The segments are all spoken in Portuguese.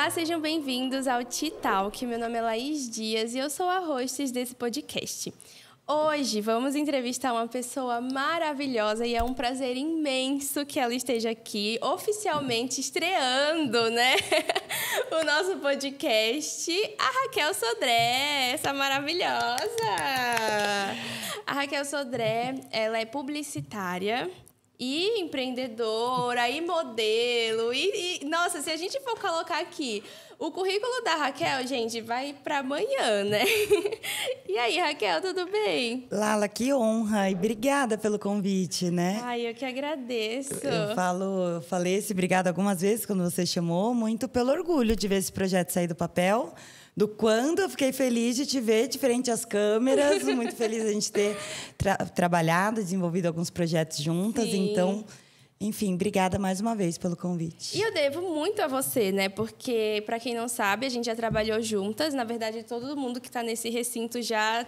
Olá, sejam bem-vindos ao T-Talk. Meu nome é Laís Dias e eu sou a host desse podcast. Hoje vamos entrevistar uma pessoa maravilhosa e é um prazer imenso que ela esteja aqui, oficialmente estreando, né? o nosso podcast, a Raquel Sodré, essa maravilhosa. A Raquel Sodré, ela é publicitária, e empreendedora, e modelo, e, e, nossa, se a gente for colocar aqui o currículo da Raquel, gente, vai para amanhã, né? e aí, Raquel, tudo bem? Lala, que honra e obrigada pelo convite, né? Ai, eu que agradeço. Eu, eu falo, eu falei esse obrigado algumas vezes quando você chamou, muito pelo orgulho de ver esse projeto sair do papel do quando eu fiquei feliz de te ver de frente às câmeras. Muito feliz a gente ter tra trabalhado, desenvolvido alguns projetos juntas. Sim. Então, enfim, obrigada mais uma vez pelo convite. E eu devo muito a você, né? Porque, para quem não sabe, a gente já trabalhou juntas. Na verdade, todo mundo que está nesse recinto já,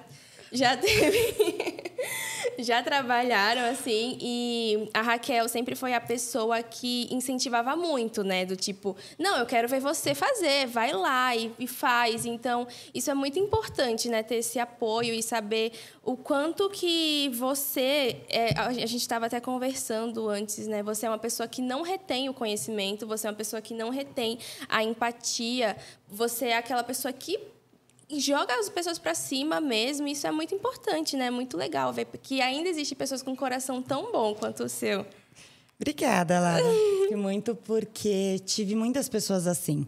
já teve. já trabalharam assim e a Raquel sempre foi a pessoa que incentivava muito, né? Do tipo, não, eu quero ver você fazer, vai lá e, e faz. Então, isso é muito importante, né? Ter esse apoio e saber o quanto que você, é, a gente estava até conversando antes, né? Você é uma pessoa que não retém o conhecimento, você é uma pessoa que não retém a empatia, você é aquela pessoa que joga as pessoas para cima mesmo. Isso é muito importante, né? Muito legal ver que ainda existe pessoas com um coração tão bom quanto o seu. Obrigada, Lara. muito porque tive muitas pessoas assim.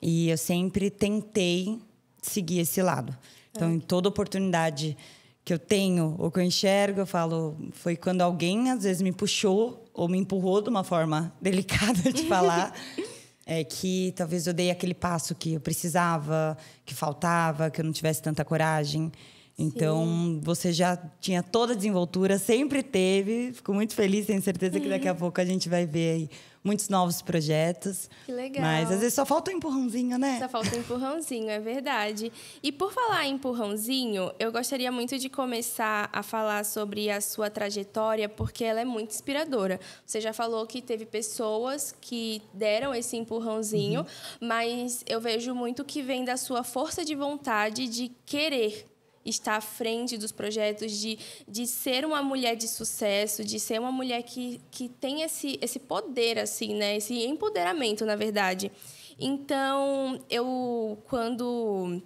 E eu sempre tentei seguir esse lado. Então, em toda oportunidade que eu tenho ou que eu enxergo, eu falo, foi quando alguém às vezes me puxou ou me empurrou de uma forma delicada de falar. é, que talvez eu dei aquele passo que eu precisava, que faltava, que eu não tivesse tanta coragem. Então, Sim. você já tinha toda a desenvoltura, sempre teve. Fico muito feliz, tenho certeza que daqui a uhum. pouco a gente vai ver aí muitos novos projetos. Que legal. Mas às vezes só falta um empurrãozinho, né? Só falta um empurrãozinho, é verdade. E por falar em empurrãozinho, eu gostaria muito de começar a falar sobre a sua trajetória, porque ela é muito inspiradora. Você já falou que teve pessoas que deram esse empurrãozinho, uhum. mas eu vejo muito que vem da sua força de vontade de querer estar à frente dos projetos, de, de ser uma mulher de sucesso, de ser uma mulher que, que tem esse, esse poder, assim, né? Esse empoderamento, na verdade. Então, eu, quando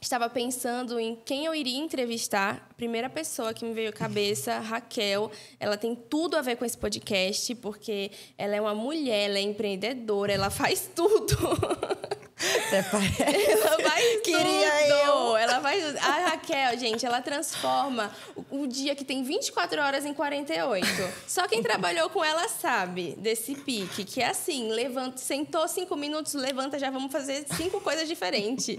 estava pensando em quem eu iria entrevistar. A primeira pessoa que me veio à cabeça, Raquel. Ela tem tudo a ver com esse podcast, porque ela é uma mulher, ela é empreendedora, ela faz tudo. Até Ela faz Queria tudo. Eu. Ela faz A Raquel, gente, ela transforma o, o dia que tem 24 horas em 48. Só quem trabalhou com ela sabe desse pique, que é assim, levanta, sentou cinco minutos, levanta, já vamos fazer cinco coisas diferentes.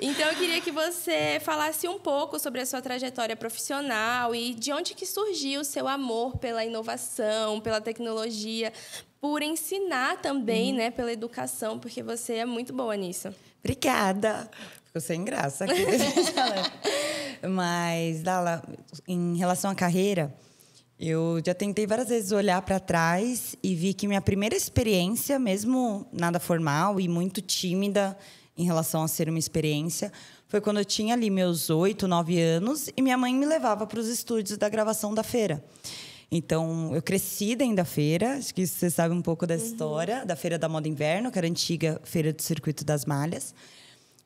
Então eu queria que você falasse um pouco sobre a sua trajetória profissional e de onde que surgiu o seu amor pela inovação, pela tecnologia, por ensinar também, uhum. né, pela educação, porque você é muito boa nisso. Obrigada. Ficou sem graça aqui. Mas, Dala, em relação à carreira, eu já tentei várias vezes olhar para trás e vi que minha primeira experiência, mesmo nada formal e muito tímida em relação a ser uma experiência, foi quando eu tinha ali meus oito, nove anos e minha mãe me levava para os estúdios da gravação da feira. Então, eu cresci dentro da feira, acho que você sabe um pouco da uhum. história, da Feira da Moda Inverno, que era a antiga Feira do Circuito das Malhas.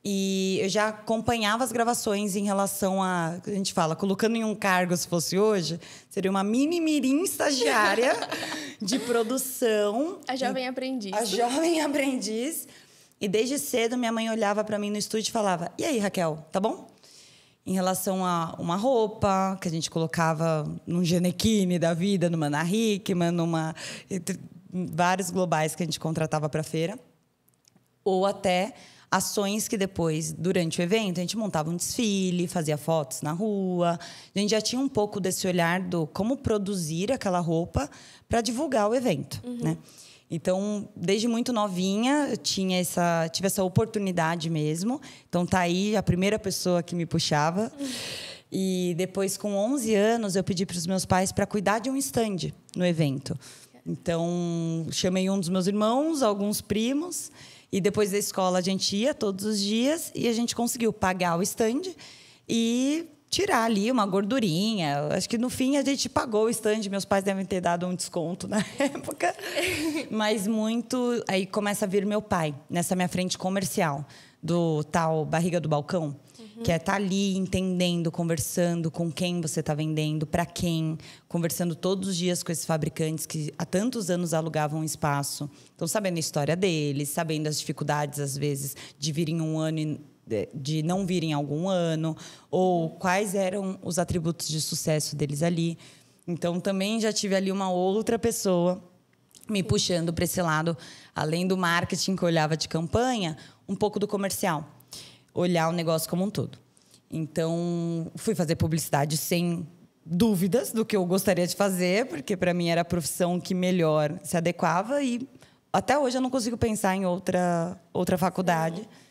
E eu já acompanhava as gravações em relação a. A gente fala, colocando em um cargo se fosse hoje, seria uma mini mirim estagiária de produção. A jovem aprendiz. A jovem aprendiz. E desde cedo minha mãe olhava para mim no estúdio e falava: E aí, Raquel, tá bom? em relação a uma roupa que a gente colocava num Genequine da vida, numa Ana Hickman, numa vários globais que a gente contratava para feira, ou até ações que depois, durante o evento, a gente montava um desfile, fazia fotos na rua. A gente já tinha um pouco desse olhar do como produzir aquela roupa para divulgar o evento, uhum. né? Então, desde muito novinha, eu tinha essa, tive essa oportunidade mesmo. Então, tá aí a primeira pessoa que me puxava. E depois, com 11 anos, eu pedi para os meus pais para cuidar de um stand no evento. Então, chamei um dos meus irmãos, alguns primos. E depois da escola, a gente ia todos os dias. E a gente conseguiu pagar o stand e tirar ali uma gordurinha. Acho que no fim a gente pagou o stand, meus pais devem ter dado um desconto na época. Mas muito. Aí começa a vir meu pai nessa minha frente comercial do tal barriga do balcão, que é estar tá ali entendendo, conversando com quem você está vendendo, para quem, conversando todos os dias com esses fabricantes que há tantos anos alugavam um espaço. Então, sabendo a história deles, sabendo as dificuldades, às vezes, de vir em um ano e de, não vir em algum ano, ou quais eram os atributos de sucesso deles ali. Então, também já tive ali uma outra pessoa me puxando para esse lado, além do marketing que eu olhava de campanha, um pouco do comercial, olhar o negócio como um todo. Então, fui fazer publicidade sem dúvidas do que eu gostaria de fazer, porque para mim era a profissão que melhor se adequava e até hoje eu não consigo pensar em outra outra faculdade. Sim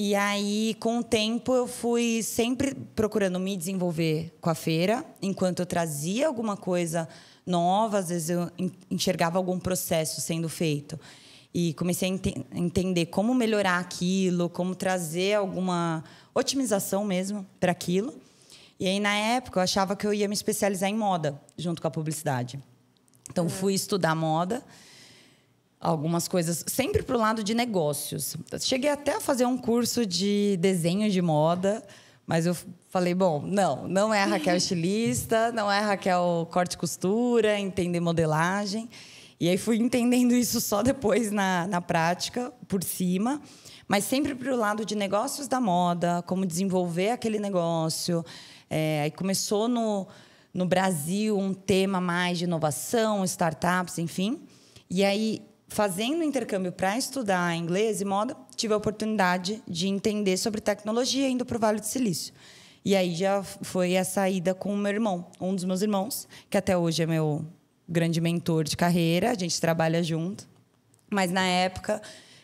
e aí, com o tempo, eu fui sempre procurando me desenvolver com a feira, enquanto eu trazia alguma coisa nova, às vezes eu enxergava algum processo sendo feito. E comecei a entender como melhorar aquilo, como trazer alguma otimização mesmo para aquilo. E aí, na época, eu achava que eu ia me especializar em moda, junto com a publicidade. Então, uhum. fui estudar moda algumas coisas, sempre para o lado de negócios. Cheguei até a fazer um curso de desenho de moda, mas eu falei, bom, não, não é a Raquel estilista, não é a Raquel corte e costura, entender modelagem. E aí fui entendendo isso só depois na, na prática, por cima, mas sempre para o lado de negócios da moda, como desenvolver aquele negócio. É, aí começou no, no Brasil um tema mais de inovação, startups, enfim. E aí fazendo intercâmbio para estudar inglês e moda, tive a oportunidade de entender sobre tecnologia indo para o Vale do Silício. E aí já foi a saída com o meu irmão, um dos meus irmãos, que até hoje é meu grande mentor de carreira, a gente trabalha junto. Mas na época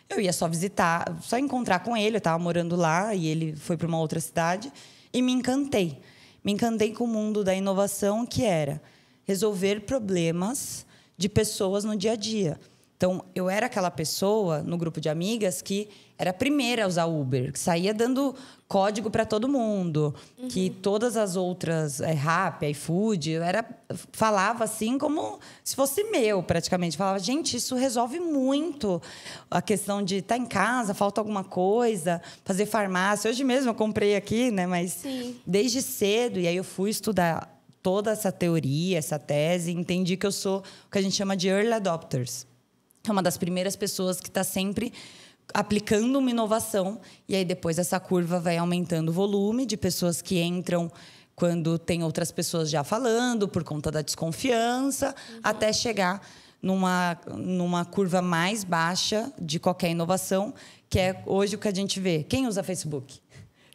eu ia só visitar, só encontrar com ele, eu estava morando lá e ele foi para uma outra cidade e me encantei. Me encantei com o mundo da inovação que era resolver problemas de pessoas no dia a dia então, eu era aquela pessoa no grupo de amigas que era a primeira a usar Uber, que saía dando código para todo mundo, uhum. que todas as outras, é, Rappi, iFood, eu era, falava assim como se fosse meu, praticamente. Falava, gente, isso resolve muito a questão de estar tá em casa, falta alguma coisa, fazer farmácia. Hoje mesmo eu comprei aqui, né? Mas Sim. desde cedo, e aí eu fui estudar toda essa teoria, essa tese, entendi que eu sou o que a gente chama de early adopters é uma das primeiras pessoas que está sempre aplicando uma inovação e aí depois essa curva vai aumentando o volume de pessoas que entram quando tem outras pessoas já falando por conta da desconfiança uhum. até chegar numa, numa curva mais baixa de qualquer inovação que é hoje o que a gente vê quem usa Facebook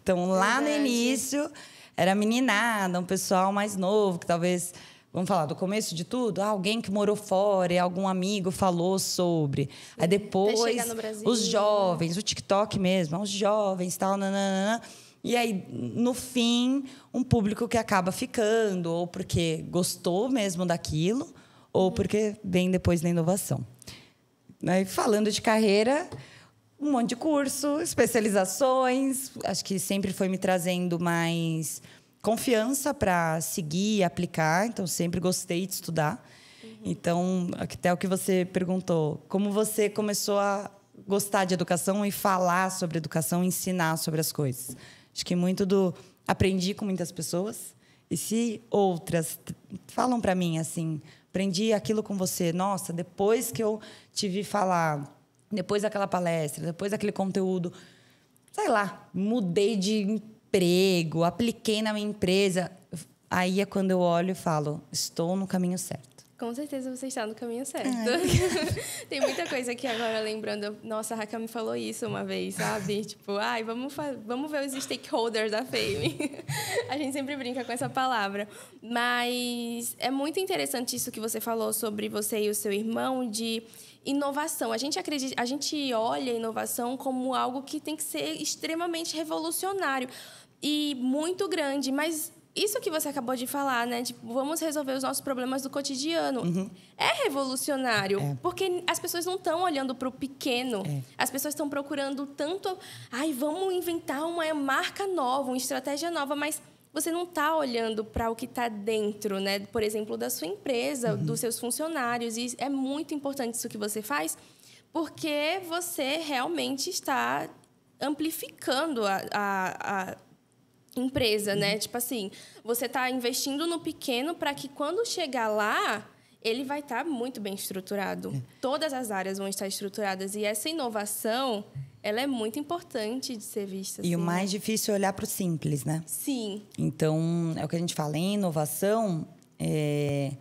então lá Verdade. no início era meninada um pessoal mais novo que talvez Vamos falar do começo de tudo? Ah, alguém que morou fora, algum amigo falou sobre. Aí depois, os né? jovens, o TikTok mesmo, ah, os jovens, tal, nananana. E aí, no fim, um público que acaba ficando, ou porque gostou mesmo daquilo, ou uhum. porque vem depois da inovação. Aí, falando de carreira, um monte de curso, especializações, acho que sempre foi me trazendo mais confiança para seguir e aplicar, então sempre gostei de estudar. Uhum. Então, até o que você perguntou, como você começou a gostar de educação e falar sobre educação, ensinar sobre as coisas? Acho que muito do aprendi com muitas pessoas e se outras falam para mim assim, aprendi aquilo com você, nossa, depois que eu te vi falar, depois daquela palestra, depois daquele conteúdo, sei lá, mudei de emprego, apliquei na minha empresa. Aí é quando eu olho e falo, estou no caminho certo. Com certeza você está no caminho certo. Tem muita coisa que agora lembrando, nossa, a Raquel me falou isso uma vez, sabe? tipo, ai, vamos, vamos ver os stakeholders da Fame. a gente sempre brinca com essa palavra. Mas é muito interessante isso que você falou sobre você e o seu irmão de inovação. A gente acredita, a gente olha a inovação como algo que tem que ser extremamente revolucionário e muito grande, mas isso que você acabou de falar, né? Tipo, vamos resolver os nossos problemas do cotidiano. Uhum. É revolucionário, é. porque as pessoas não estão olhando para o pequeno. É. As pessoas estão procurando tanto, ai, vamos inventar uma marca nova, uma estratégia nova, mas você não está olhando para o que está dentro, né? Por exemplo, da sua empresa, uhum. dos seus funcionários. E é muito importante isso que você faz, porque você realmente está amplificando a, a, a empresa, né? Uhum. Tipo assim, você está investindo no pequeno para que quando chegar lá, ele vai estar tá muito bem estruturado. Uhum. Todas as áreas vão estar estruturadas e essa inovação, ela é muito importante de ser vista. Assim, e o assim, né? mais difícil é olhar para o simples, né? Sim. Então, é o que a gente fala em inovação, é...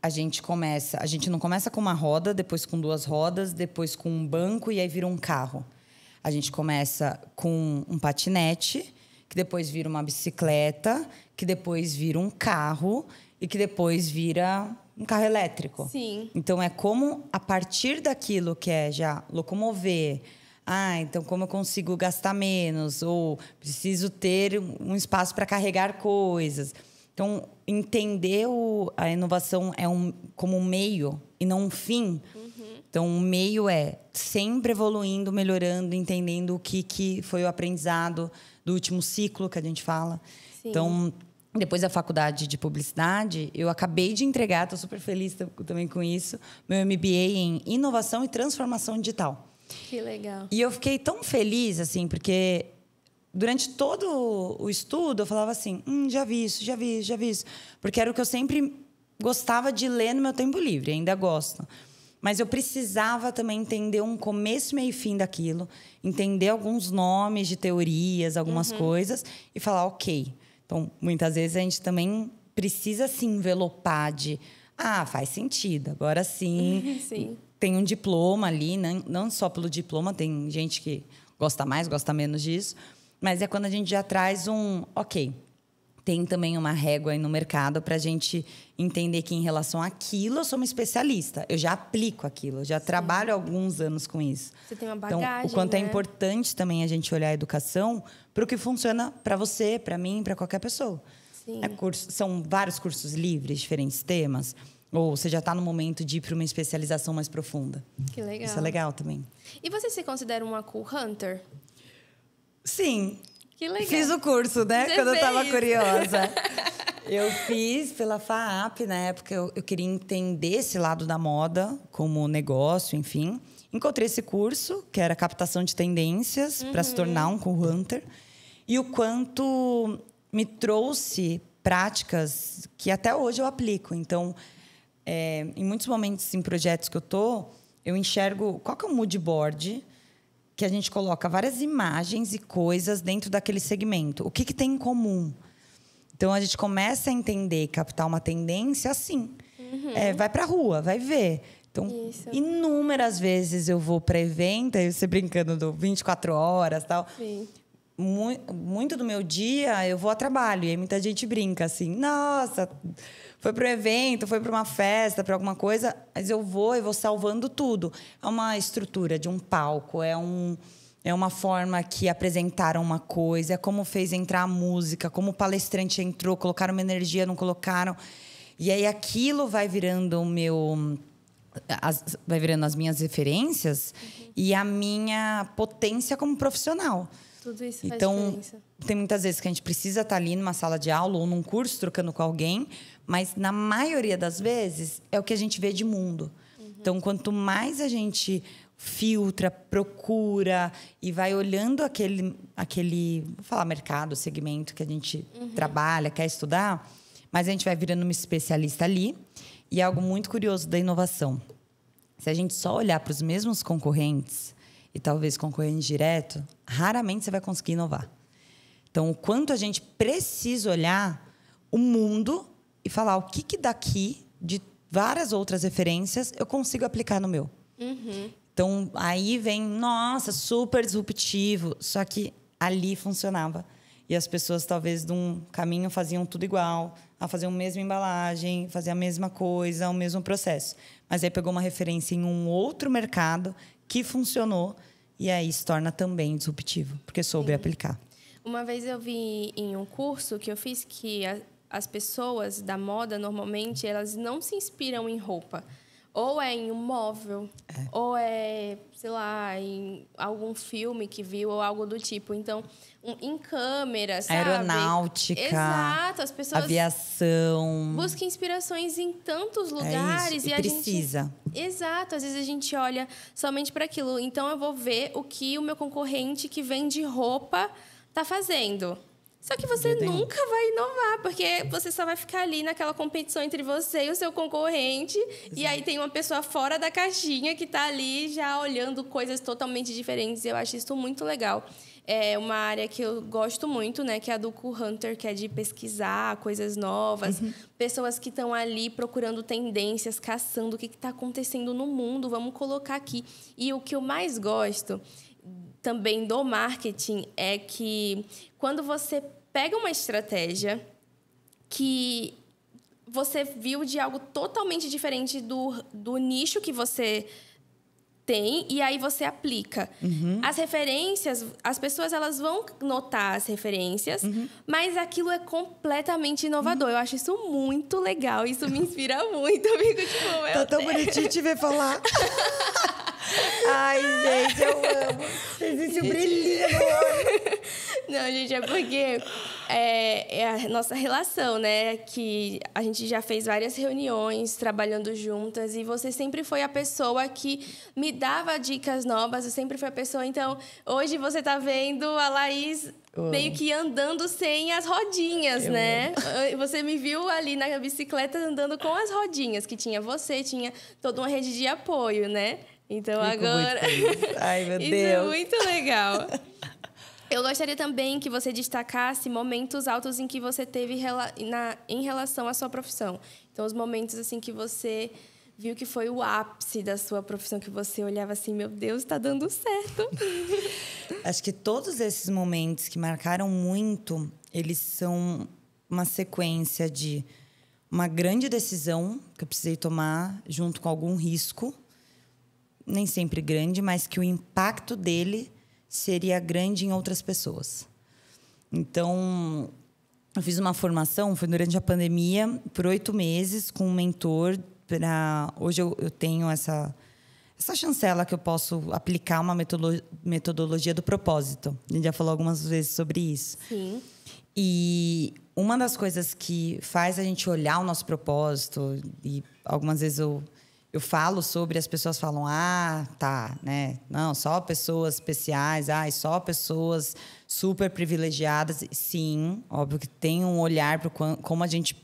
a gente começa, a gente não começa com uma roda, depois com duas rodas, depois com um banco e aí vira um carro. A gente começa com um patinete, que depois vira uma bicicleta, que depois vira um carro e que depois vira um carro elétrico. Sim. Então é como a partir daquilo que é já locomover. Ah, então como eu consigo gastar menos ou preciso ter um espaço para carregar coisas. Então entender o, a inovação é um como um meio e não um fim. Uhum. Então, o meio é sempre evoluindo, melhorando, entendendo o que, que foi o aprendizado do último ciclo que a gente fala. Sim. Então, depois da faculdade de publicidade, eu acabei de entregar, estou super feliz também com isso, meu MBA em inovação e transformação digital. Que legal. E eu fiquei tão feliz, assim, porque durante todo o estudo eu falava assim: hum, já vi isso, já vi, já vi isso. Porque era o que eu sempre gostava de ler no meu tempo livre, ainda gosto. Mas eu precisava também entender um começo, meio e fim daquilo, entender alguns nomes de teorias, algumas uhum. coisas, e falar, ok. Então, muitas vezes a gente também precisa se envelopar de. Ah, faz sentido, agora sim. sim. Tem um diploma ali, né? não só pelo diploma, tem gente que gosta mais, gosta menos disso, mas é quando a gente já traz um, ok, tem também uma régua aí no mercado para a gente entender que, em relação àquilo, eu sou uma especialista. Eu já aplico aquilo, eu já Sim. trabalho alguns anos com isso. Você tem uma bagagem. Então, o quanto é né? é importante também a gente olhar a educação para o que funciona para você, para mim, para qualquer pessoa. Sim. É curso, são vários cursos livres, diferentes temas. Ou você já está no momento de ir para uma especialização mais profunda. Que legal. Isso é legal também. E você se considera uma cool hunter? Sim, que legal. Fiz o curso, né? Você quando fez. eu estava curiosa. Eu fiz pela FAAP, na época eu, eu, queria entender esse lado da moda como negócio, enfim. Encontrei esse curso, que era captação de tendências, uhum. para se tornar um co-hunter. E o quanto me trouxe práticas que até hoje eu aplico. Então, é, em muitos momentos, em projetos que eu tô, eu enxergo qual que é o mood board que a gente coloca várias imagens e coisas dentro daquele segmento. O que, que tem em comum? Então a gente começa a entender, captar uma tendência assim. Uhum. É, vai pra rua, vai ver. Então, Isso. inúmeras vezes eu vou para evento, aí você brincando do 24 horas tal. Sim. Muito, muito do meu dia eu vou a trabalho, e aí muita gente brinca assim, nossa foi para um evento, foi para uma festa, para alguma coisa, mas eu vou e vou salvando tudo. É uma estrutura de um palco, é um. É uma forma que apresentaram uma coisa, é como fez entrar a música, como o palestrante entrou, colocaram uma energia, não colocaram. E aí aquilo vai virando o meu. As, vai virando as minhas referências uhum. e a minha potência como profissional. Tudo isso então, faz diferença. Tem muitas vezes que a gente precisa estar ali numa sala de aula ou num curso trocando com alguém, mas na maioria das vezes é o que a gente vê de mundo. Uhum. Então, quanto mais a gente filtra, procura e vai olhando aquele, aquele vou falar mercado, segmento que a gente uhum. trabalha, quer estudar, mas a gente vai virando uma especialista ali. E é algo muito curioso da inovação. Se a gente só olhar para os mesmos concorrentes e talvez concorrente direto, raramente você vai conseguir inovar. Então, o quanto a gente precisa olhar o mundo e falar o que, que daqui, de várias outras referências, eu consigo aplicar no meu. Uhum. Então, aí vem, nossa, super disruptivo. Só que ali funcionava. E as pessoas, talvez, de um caminho faziam tudo igual, a fazer a mesma embalagem, fazer a mesma coisa, o mesmo processo. Mas aí pegou uma referência em um outro mercado que funcionou e aí se torna também disruptivo, porque soube Sim. aplicar. Uma vez eu vi em um curso que eu fiz que as pessoas da moda normalmente elas não se inspiram em roupa. Ou é em um móvel, é. ou é, sei lá, em algum filme que viu, ou algo do tipo. Então, um, em câmeras, Aeronáutica. Exato, as pessoas. Aviação. Busca inspirações em tantos é lugares. É e, e precisa. Gente, exato, às vezes a gente olha somente para aquilo. Então, eu vou ver o que o meu concorrente que vende roupa tá fazendo. Só que você nunca vai inovar, porque você só vai ficar ali naquela competição entre você e o seu concorrente. Exato. E aí tem uma pessoa fora da caixinha que está ali já olhando coisas totalmente diferentes. Eu acho isso muito legal. É uma área que eu gosto muito, né? Que é a do Hunter, que é de pesquisar coisas novas. Uhum. Pessoas que estão ali procurando tendências, caçando o que está acontecendo no mundo. Vamos colocar aqui. E o que eu mais gosto também do marketing é que quando você pega uma estratégia que você viu de algo totalmente diferente do, do nicho que você tem e aí você aplica. Uhum. As referências, as pessoas elas vão notar as referências, uhum. mas aquilo é completamente inovador. Uhum. Eu acho isso muito legal, isso me inspira muito. amigo tipo, tá meu tá tão bonitinho te ver falar. Ai, gente, eu amo. Existe um brilhinho no olho. Não, gente, é porque é, é, a nossa relação, né? Que a gente já fez várias reuniões trabalhando juntas e você sempre foi a pessoa que me dava dicas novas, eu sempre fui a pessoa. Então, hoje você tá vendo a Laís eu meio amo. que andando sem as rodinhas, eu né? Amo. Ah, você me viu ali na bicicleta andando com as rodinhas, que tinha você, tinha toda uma rede de apoio, né? Então Fico agora. Ai, meu Isso é muito legal. Eu gostaria também que você destacasse momentos altos em que você teve rela... na... em relação à sua profissão. Então, os momentos assim que você viu que foi o ápice da sua profissão, que você olhava assim, meu Deus, está dando certo. Acho que todos esses momentos que marcaram muito, eles são uma sequência de uma grande decisão que eu precisei tomar junto com algum risco nem sempre grande, mas que o impacto dele seria grande em outras pessoas. Então, eu fiz uma formação, foi durante a pandemia, por oito meses, com um mentor. Pra... Hoje eu, eu tenho essa, essa chancela que eu posso aplicar uma metodologia do propósito. A gente já falou algumas vezes sobre isso. Sim. E uma das coisas que faz a gente olhar o nosso propósito, e algumas vezes eu eu falo sobre, as pessoas falam, ah, tá, né? Não, só pessoas especiais, ah, só pessoas super privilegiadas. Sim, óbvio que tem um olhar para como a gente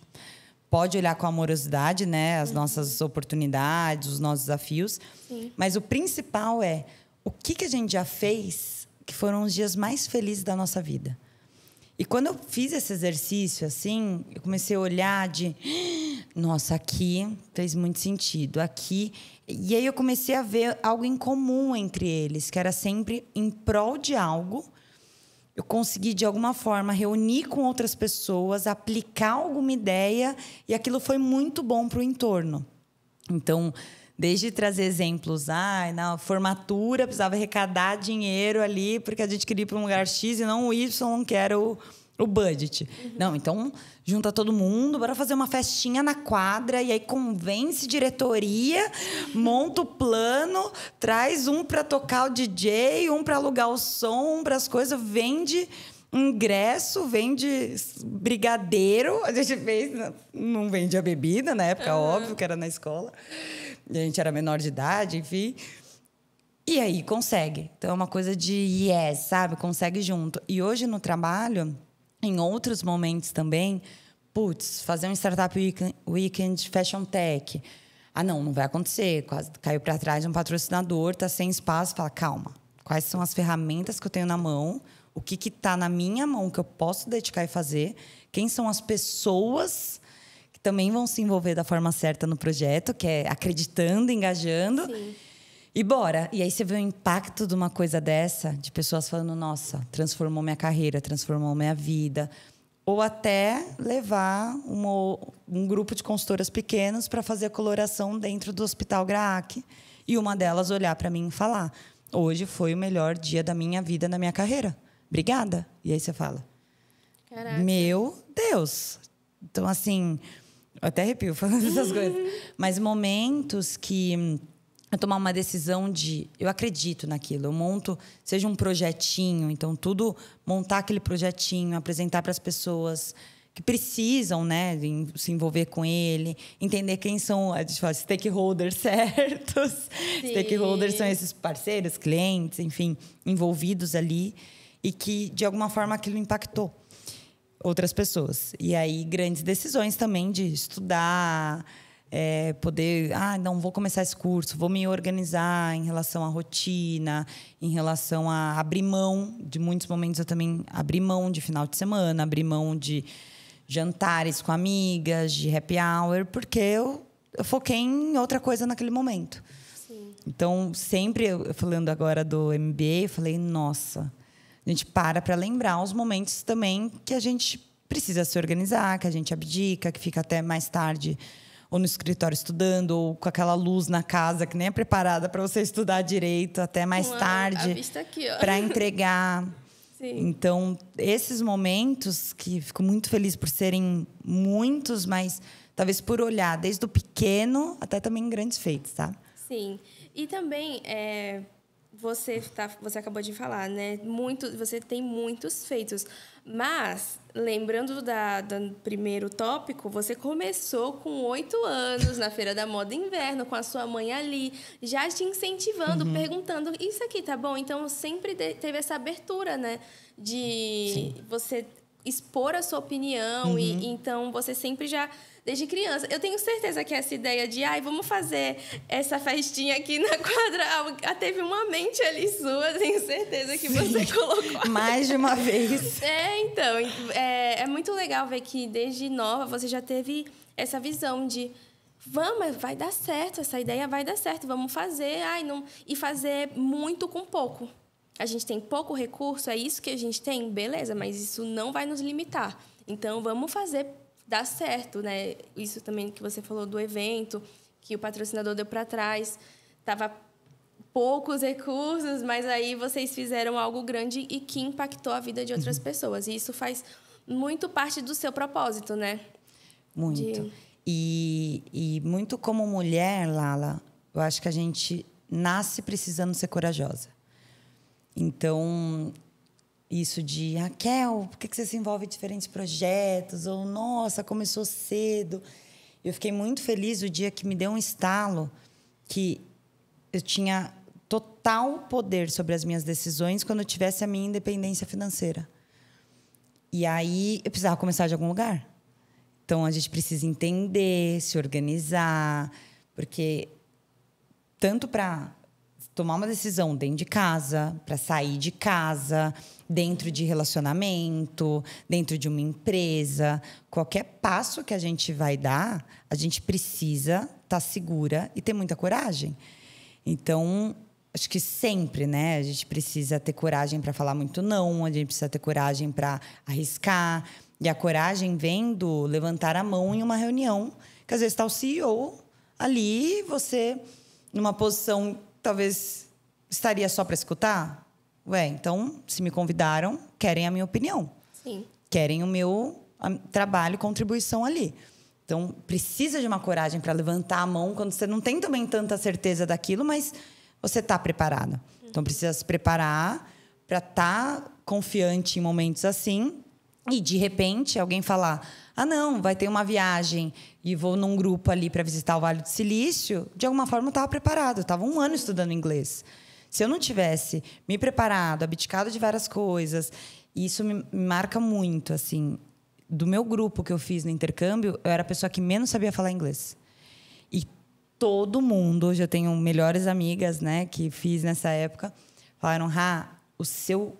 pode olhar com amorosidade, né? As uhum. nossas oportunidades, os nossos desafios. Sim. Mas o principal é o que, que a gente já fez que foram os dias mais felizes da nossa vida. E quando eu fiz esse exercício, assim, eu comecei a olhar de. Ah, nossa, aqui fez muito sentido. Aqui. E aí eu comecei a ver algo em comum entre eles, que era sempre em prol de algo. Eu consegui, de alguma forma, reunir com outras pessoas, aplicar alguma ideia, e aquilo foi muito bom para o entorno. Então, Desde trazer exemplos, ah, na formatura precisava arrecadar dinheiro ali porque a gente queria ir para um lugar X e não o Y, que era o, o budget. Uhum. Não, então junta todo mundo, bora fazer uma festinha na quadra e aí convence diretoria, monta o plano, traz um para tocar o DJ, um para alugar o som, um para as coisas, vende ingresso, vende brigadeiro. A gente fez, não vende a bebida na época, uhum. óbvio que era na escola a gente era menor de idade, enfim. E aí consegue. Então é uma coisa de yes, sabe? Consegue junto. E hoje no trabalho, em outros momentos também, putz, fazer um startup weekend fashion tech. Ah, não, não vai acontecer. Quase caiu para trás um patrocinador, tá sem espaço, fala calma. Quais são as ferramentas que eu tenho na mão? O que que tá na minha mão que eu posso dedicar e fazer? Quem são as pessoas que também vão se envolver da forma certa no projeto, que é acreditando, engajando. Sim. E bora. E aí você vê o impacto de uma coisa dessa, de pessoas falando: nossa, transformou minha carreira, transformou minha vida. Ou até levar uma, um grupo de consultoras pequenos para fazer a coloração dentro do Hospital Graac. E uma delas olhar para mim e falar: hoje foi o melhor dia da minha vida, da minha carreira. Obrigada. E aí você fala: Caraca. meu Deus. Então, assim eu até arrepio falando essas coisas. Mas momentos que eu tomar uma decisão de eu acredito naquilo, eu monto, seja um projetinho, então tudo montar aquele projetinho, apresentar para as pessoas que precisam, né, se envolver com ele, entender quem são os stakeholders certos. Sim. Stakeholders são esses parceiros, clientes, enfim, envolvidos ali e que de alguma forma aquilo impactou outras pessoas. E aí, grandes decisões também de estudar, é, poder. Ah, não vou começar esse curso, vou me organizar em relação à rotina, em relação a abrir mão. De muitos momentos eu também abri mão de final de semana, abri mão de jantares com amigas, de happy hour, porque eu, eu foquei em outra coisa naquele momento. Então, sempre, eu, falando agora do MBA, eu falei, nossa a gente para para lembrar os momentos também que a gente precisa se organizar, que a gente abdica, que fica até mais tarde ou no escritório estudando, ou com aquela luz na casa que nem é preparada para você estudar direito até mais Uau, tarde. Para entregar. Sim. Então, esses momentos que fico muito feliz por serem muitos, mas talvez por olhar desde o pequeno até também grandes feitos, tá? Sim. E também é, você, tá, você acabou de falar, né? Muito, você tem muitos feitos. Mas, lembrando da, do primeiro tópico, você começou com oito anos na Feira da Moda Inverno, com a sua mãe ali, já te incentivando, uhum. perguntando: isso aqui tá bom? Então, sempre teve essa abertura, né? De Sim. você expor a sua opinião, uhum. e então você sempre já desde criança. Eu tenho certeza que essa ideia de, ai, vamos fazer essa festinha aqui na quadra, ah, teve uma mente ali sua, tenho certeza que Sim. você colocou. Mais de uma vez. É, então. É, é muito legal ver que desde nova você já teve essa visão de vamos, vai dar certo, essa ideia vai dar certo, vamos fazer, ai, não, e fazer muito com pouco. A gente tem pouco recurso, é isso que a gente tem, beleza, mas isso não vai nos limitar. Então vamos fazer dar certo, né? Isso também que você falou do evento, que o patrocinador deu para trás, tava poucos recursos, mas aí vocês fizeram algo grande e que impactou a vida de outras uhum. pessoas. E isso faz muito parte do seu propósito, né? Muito. De... E, e muito como mulher, Lala, eu acho que a gente nasce precisando ser corajosa. Então, isso de Raquel, ah, por que você se envolve em diferentes projetos? Ou nossa, começou cedo. Eu fiquei muito feliz o dia que me deu um estalo que eu tinha total poder sobre as minhas decisões quando eu tivesse a minha independência financeira. E aí eu precisava começar de algum lugar. Então a gente precisa entender, se organizar, porque tanto para tomar uma decisão dentro de casa, para sair de casa, dentro de relacionamento, dentro de uma empresa. Qualquer passo que a gente vai dar, a gente precisa estar tá segura e ter muita coragem. Então, acho que sempre, né? A gente precisa ter coragem para falar muito não, a gente precisa ter coragem para arriscar. E a coragem vem do levantar a mão em uma reunião, que às vezes está o CEO ali, você numa posição talvez estaria só para escutar? Ué, então, se me convidaram, querem a minha opinião. Sim. Querem o meu trabalho, contribuição ali. Então, precisa de uma coragem para levantar a mão quando você não tem também tanta certeza daquilo, mas você está preparado. Então, precisa se preparar para estar tá confiante em momentos assim e, de repente, alguém falar: ah, não, vai ter uma viagem e vou num grupo ali para visitar o Vale do Silício, de alguma forma eu estava preparado, eu estava um ano estudando inglês. Se eu não tivesse me preparado, abdicado de várias coisas, isso me marca muito, assim. Do meu grupo que eu fiz no intercâmbio, eu era a pessoa que menos sabia falar inglês. E todo mundo, hoje eu tenho melhores amigas, né, que fiz nessa época, falaram: "Ra, o seu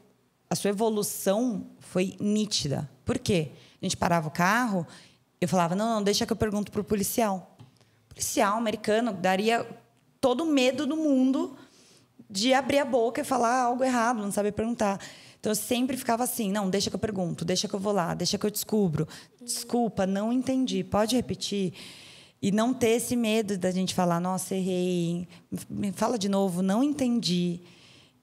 a sua evolução foi nítida". Por quê? A gente parava o carro, eu falava: não, não, deixa que eu pergunto para o policial. Policial americano daria todo o medo do mundo de abrir a boca e falar algo errado, não saber perguntar. Então eu sempre ficava assim: não, deixa que eu pergunto, deixa que eu vou lá, deixa que eu descubro. Desculpa, não entendi, pode repetir. E não ter esse medo da gente falar: nossa, errei, me fala de novo, não entendi.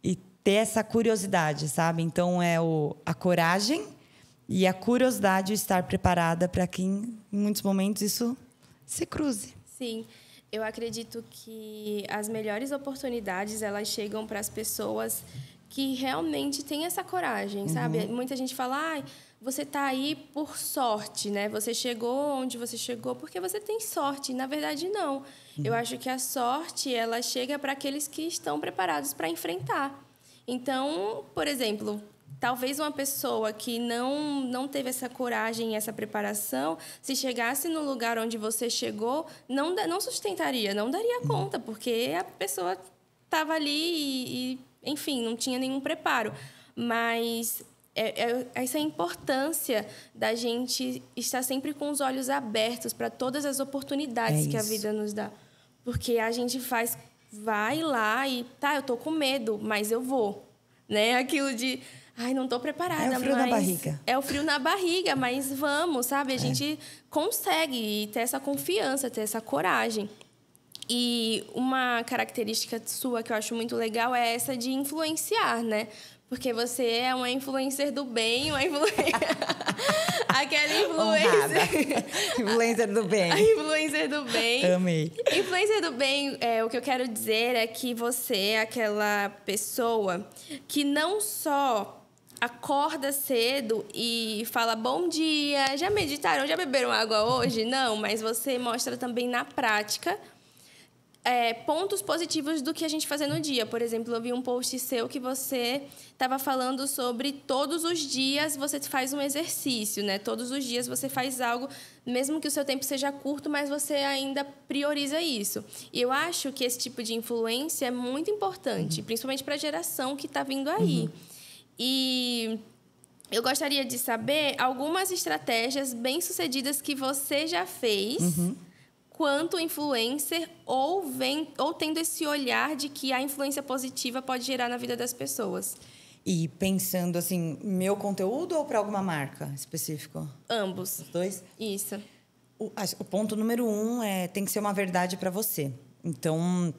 E ter essa curiosidade, sabe? Então é o, a coragem e a curiosidade estar preparada para que, em muitos momentos, isso se cruze. Sim. Eu acredito que as melhores oportunidades elas chegam para as pessoas que realmente têm essa coragem, uhum. sabe? Muita gente fala, ah, você está aí por sorte, né? Você chegou onde você chegou porque você tem sorte. Na verdade, não. Uhum. Eu acho que a sorte ela chega para aqueles que estão preparados para enfrentar. Então, por exemplo, talvez uma pessoa que não, não teve essa coragem essa preparação, se chegasse no lugar onde você chegou, não, não sustentaria, não daria uhum. conta, porque a pessoa estava ali e, e, enfim, não tinha nenhum preparo. Mas é, é, essa importância da gente estar sempre com os olhos abertos para todas as oportunidades é que a vida nos dá. Porque a gente faz, vai lá e, tá, eu tô com medo, mas eu vou. Né? Aquilo de ai, não estou preparada. É o frio na barriga. É o frio na barriga, mas vamos, sabe? A é. gente consegue ter essa confiança, ter essa coragem. E uma característica sua que eu acho muito legal é essa de influenciar, né? Porque você é uma influencer do bem, uma influencer. Aquela influencer. influencer do bem. A influencer do bem. Amei. Influencer do bem, é, o que eu quero dizer é que você é aquela pessoa que não só acorda cedo e fala bom dia, já meditaram, já beberam água hoje? Não, mas você mostra também na prática é, pontos positivos do que a gente fazer no dia. Por exemplo, eu vi um post seu que você estava falando sobre todos os dias você faz um exercício, né? Todos os dias você faz algo, mesmo que o seu tempo seja curto, mas você ainda prioriza isso. E eu acho que esse tipo de influência é muito importante, uhum. principalmente para a geração que está vindo aí. Uhum e eu gostaria de saber algumas estratégias bem-sucedidas que você já fez uhum. quanto influencer ou, vem, ou tendo esse olhar de que a influência positiva pode gerar na vida das pessoas. E pensando assim, meu conteúdo ou para alguma marca específica? Ambos. Os dois? Isso. O, o ponto número um é tem que ser uma verdade para você. Então,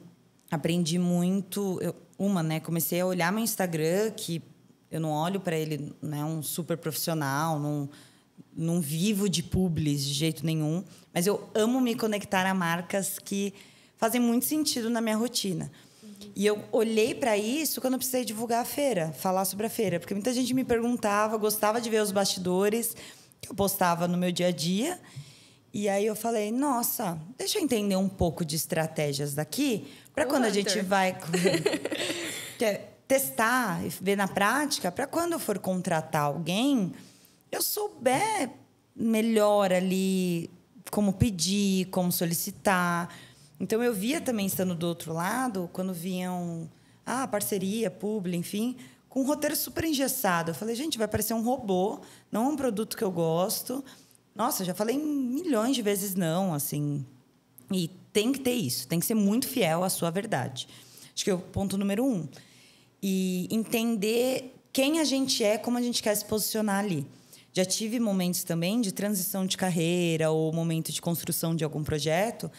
aprendi muito. Eu, uma, né? Comecei a olhar meu Instagram, que eu não olho para ele, não é um super profissional, não, não vivo de publis de jeito nenhum, mas eu amo me conectar a marcas que fazem muito sentido na minha rotina. E eu olhei para isso quando eu precisei divulgar a feira, falar sobre a feira, porque muita gente me perguntava, gostava de ver os bastidores que eu postava no meu dia a dia. E aí eu falei, nossa, deixa eu entender um pouco de estratégias daqui, para quando Hunter. a gente vai. que testar e ver na prática, para quando eu for contratar alguém, eu souber melhor ali como pedir, como solicitar. Então eu via também estando do outro lado, quando vinham ah, parceria, publi, enfim, com um roteiro super engessado. Eu falei, gente, vai parecer um robô, não é um produto que eu gosto. Nossa, já falei milhões de vezes não, assim. E tem que ter isso, tem que ser muito fiel à sua verdade. Acho que é o ponto número um e entender quem a gente é, como a gente quer se posicionar ali. Já tive momentos também de transição de carreira ou momento de construção de algum projeto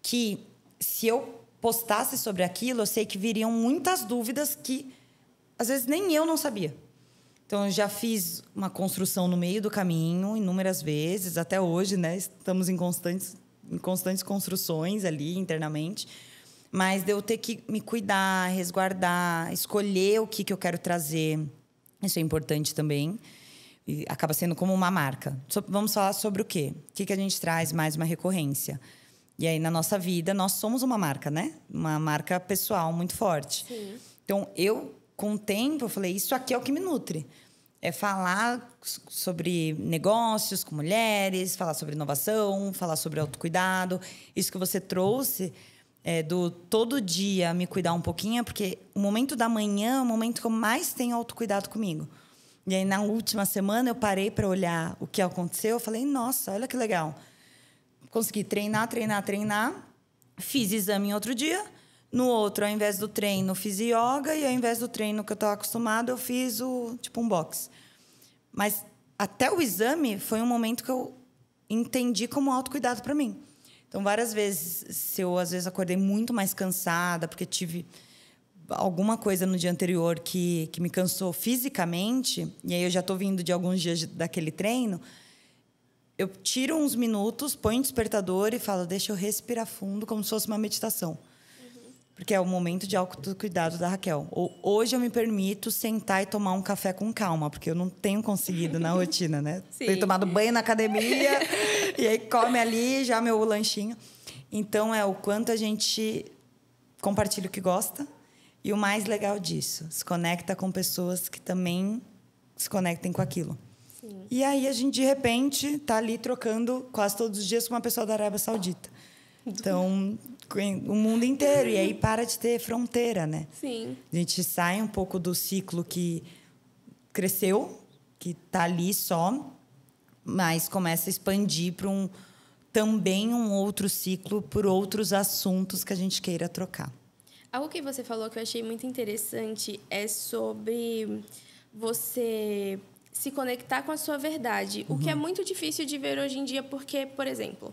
que se eu postasse sobre aquilo, eu sei que viriam muitas dúvidas que às vezes nem eu não sabia. Então eu já fiz uma construção no meio do caminho inúmeras vezes, até hoje, né? Estamos em constantes em constantes construções ali internamente mas de eu ter que me cuidar, resguardar, escolher o que, que eu quero trazer. Isso é importante também. E acaba sendo como uma marca. So, vamos falar sobre o quê? O que, que a gente traz mais uma recorrência? E aí, na nossa vida, nós somos uma marca, né? Uma marca pessoal muito forte. Sim. Então, eu, com o tempo, eu falei, isso aqui é o que me nutre. É falar sobre negócios com mulheres, falar sobre inovação, falar sobre autocuidado. Isso que você trouxe é, do todo dia me cuidar um pouquinho, porque o momento da manhã é o momento que eu mais tenho autocuidado comigo. E aí, na última semana, eu parei para olhar o que aconteceu. Eu falei, nossa, olha que legal. Consegui treinar, treinar, treinar. Fiz exame em outro dia. No outro, ao invés do treino, fiz yoga. E ao invés do treino que eu estava acostumado, eu fiz o tipo um box. Mas até o exame foi um momento que eu entendi como autocuidado para mim. Então, várias vezes, se eu às vezes acordei muito mais cansada, porque tive alguma coisa no dia anterior que, que me cansou fisicamente, e aí eu já estou vindo de alguns dias daquele treino, eu tiro uns minutos, ponho o despertador e falo, deixa eu respirar fundo, como se fosse uma meditação porque é o momento de autocuidado da Raquel. Hoje eu me permito sentar e tomar um café com calma, porque eu não tenho conseguido na rotina, né? Sim. Tenho tomado banho na academia, e aí come ali já meu lanchinho. Então é o quanto a gente compartilha o que gosta, e o mais legal disso, se conecta com pessoas que também se conectem com aquilo. Sim. E aí a gente, de repente, tá ali trocando quase todos os dias com uma pessoa da Arábia Saudita. Então, o mundo inteiro. E aí para de ter fronteira, né? Sim. A gente sai um pouco do ciclo que cresceu, que tá ali só, mas começa a expandir para um também um outro ciclo por outros assuntos que a gente queira trocar. Algo que você falou que eu achei muito interessante é sobre você se conectar com a sua verdade, uhum. o que é uhum. muito difícil de ver hoje em dia, porque, por exemplo,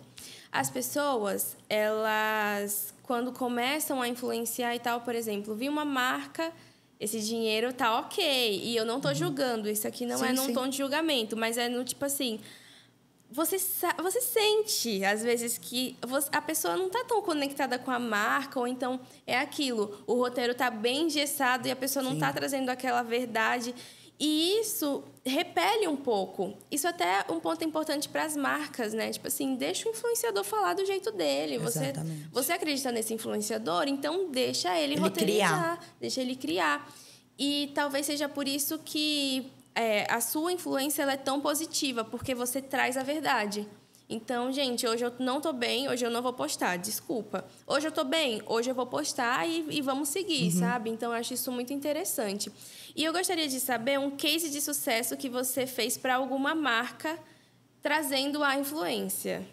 as pessoas, elas, quando começam a influenciar e tal, por exemplo, vi uma marca, esse dinheiro tá ok, e eu não tô uhum. julgando, isso aqui não é sim, é num sim. tom de julgamento, mas é no tipo assim, você, você sente, às vezes, que a pessoa não está tão conectada com a marca, ou então é aquilo, o roteiro está bem engessado e a pessoa não está trazendo aquela verdade. E isso repele um pouco. Isso até é um ponto importante para as marcas, né? Tipo assim, deixa o influenciador falar do jeito dele. Você, você acredita nesse influenciador, então deixa ele, ele roteirizar, criar. deixa ele criar. E talvez seja por isso que é, a sua influência é tão positiva, porque você traz a verdade. Então, gente, hoje eu não tô bem, hoje eu não vou postar, desculpa. Hoje eu tô bem, hoje eu vou postar e, e vamos seguir, uhum. sabe? Então, eu acho isso muito interessante. E eu gostaria de saber um case de sucesso que você fez para alguma marca trazendo a influência.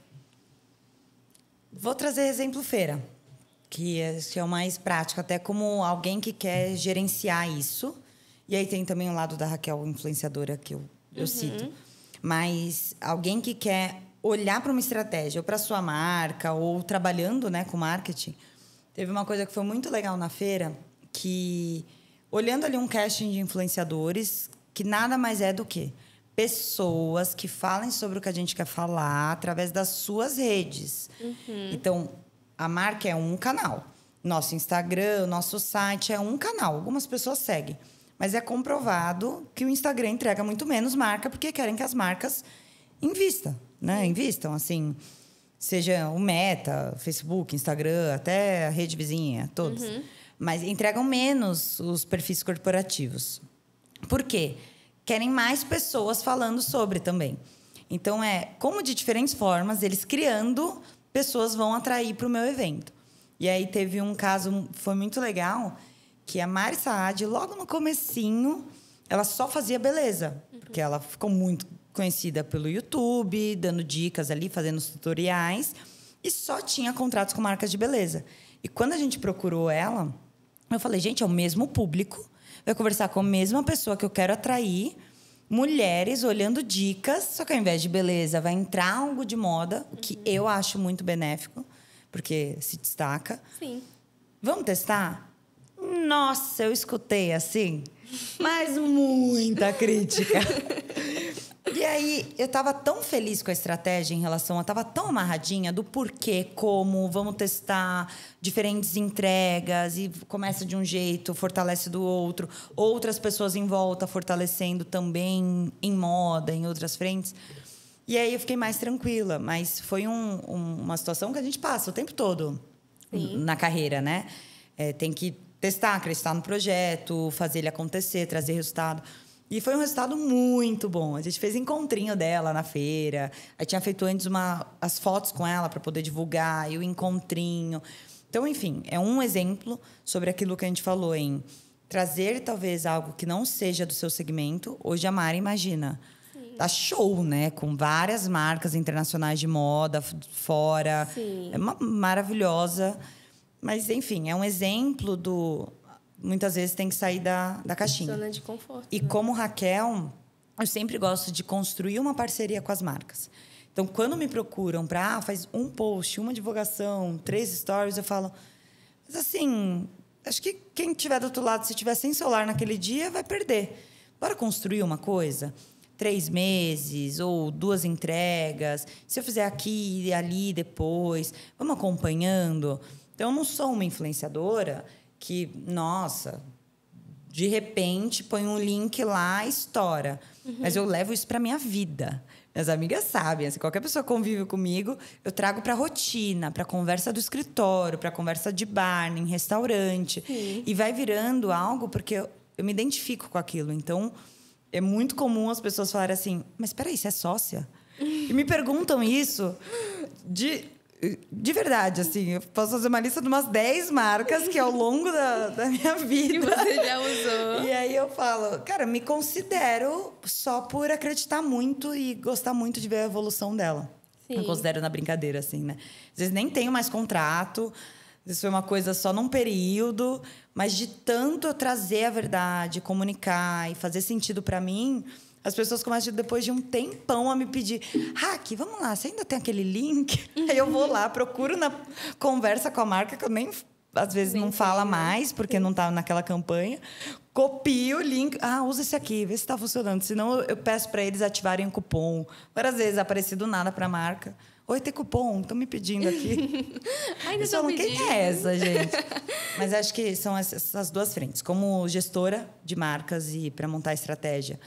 Vou trazer exemplo feira, que esse é o mais prático, até como alguém que quer gerenciar isso. E aí tem também o lado da Raquel, influenciadora, que eu, eu uhum. cito. Mas alguém que quer olhar para uma estratégia, ou para sua marca, ou trabalhando né, com marketing. Teve uma coisa que foi muito legal na feira, que olhando ali um casting de influenciadores, que nada mais é do que pessoas que falem sobre o que a gente quer falar através das suas redes. Uhum. Então, a marca é um canal. Nosso Instagram, nosso site é um canal. Algumas pessoas seguem. Mas é comprovado que o Instagram entrega muito menos marca porque querem que as marcas invistam né? Invistam, assim, seja o Meta, Facebook, Instagram, até a rede vizinha, todos. Uhum. Mas entregam menos os perfis corporativos. Por quê? Querem mais pessoas falando sobre também. Então, é como de diferentes formas, eles criando, pessoas vão atrair para o meu evento. E aí teve um caso, foi muito legal, que a Mari Saad, logo no comecinho, ela só fazia beleza. Uhum. Porque ela ficou muito conhecida pelo YouTube, dando dicas ali, fazendo os tutoriais, e só tinha contratos com marcas de beleza. E quando a gente procurou ela, eu falei, gente, é o mesmo público, vai conversar com a mesma pessoa que eu quero atrair, mulheres olhando dicas, só que ao invés de beleza, vai entrar algo de moda, o que uhum. eu acho muito benéfico, porque se destaca. Sim. Vamos testar? Nossa, eu escutei assim, mas muita crítica. E aí, eu tava tão feliz com a estratégia em relação a. Tava tão amarradinha do porquê, como, vamos testar diferentes entregas e começa de um jeito, fortalece do outro. Outras pessoas em volta fortalecendo também em moda, em outras frentes. E aí eu fiquei mais tranquila, mas foi um, um, uma situação que a gente passa o tempo todo Sim. na carreira, né? É, tem que testar, acreditar no projeto, fazer ele acontecer, trazer resultado. E foi um resultado muito bom. A gente fez encontrinho dela na feira. gente tinha feito antes uma, as fotos com ela para poder divulgar e o encontrinho. Então, enfim, é um exemplo sobre aquilo que a gente falou em trazer talvez algo que não seja do seu segmento. Hoje a Mara imagina. Tá show, né? Com várias marcas internacionais de moda fora. Sim. É uma maravilhosa. Mas, enfim, é um exemplo do muitas vezes tem que sair da, da caixinha. Zona de conforto. E né? como Raquel, eu sempre gosto de construir uma parceria com as marcas. Então, quando me procuram para ah, faz um post, uma divulgação, três stories, eu falo. Mas assim, acho que quem tiver do outro lado, se tiver sem celular naquele dia, vai perder. Bora construir uma coisa? Três meses ou duas entregas. Se eu fizer aqui e ali depois, vamos acompanhando. Então, eu não sou uma influenciadora que, nossa, de repente põe um link lá, estoura. Uhum. Mas eu levo isso para minha vida. Minhas amigas sabem, assim, qualquer pessoa convive comigo, eu trago para rotina, para conversa do escritório, para conversa de bar, em restaurante, Sim. e vai virando algo porque eu, eu, me identifico com aquilo. Então, é muito comum as pessoas falarem assim: "Mas espera aí, você é sócia?" e me perguntam isso de de verdade, assim, eu posso fazer uma lista de umas 10 marcas que ao longo da, da minha vida. Que você já usou. E aí eu falo, cara, me considero só por acreditar muito e gostar muito de ver a evolução dela. Sim. Eu considero na brincadeira, assim, né? Às vezes nem tenho mais contrato, às vezes foi uma coisa só num período, mas de tanto eu trazer a verdade, comunicar e fazer sentido para mim, as pessoas começam, depois de um tempão, a me pedir: Hack, vamos lá, você ainda tem aquele link? Uhum. Aí eu vou lá, procuro na conversa com a marca, que eu nem às vezes não fala mais, porque não está naquela campanha. Copio o link. Ah, usa esse aqui, vê se está funcionando. Senão eu peço para eles ativarem o cupom. Várias vezes apareci do nada para a marca. Oi, tem cupom, estão me pedindo aqui. Ainda estão pedindo. Quem é essa, gente? Mas acho que são essas duas frentes. Como gestora de marcas e para montar estratégia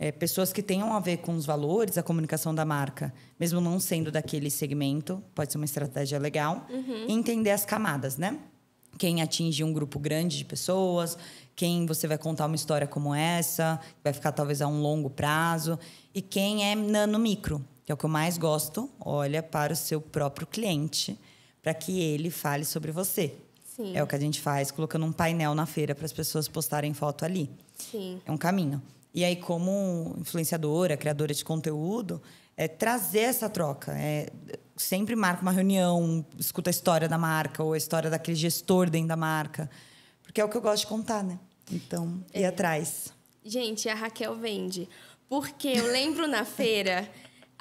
é, pessoas que tenham a ver com os valores, a comunicação da marca, mesmo não sendo daquele segmento, pode ser uma estratégia legal. Uhum. Entender as camadas, né? Quem atinge um grupo grande de pessoas, quem você vai contar uma história como essa, que vai ficar talvez a um longo prazo, e quem é nano micro, que é o que eu mais gosto, olha para o seu próprio cliente, para que ele fale sobre você. Sim. É o que a gente faz colocando um painel na feira para as pessoas postarem foto ali. Sim. É um caminho. E aí, como influenciadora, criadora de conteúdo, é trazer essa troca. É, sempre marca uma reunião, escuta a história da marca ou a história daquele gestor dentro da marca. Porque é o que eu gosto de contar, né? Então, ir é. atrás. Gente, a Raquel vende. Porque eu lembro na feira.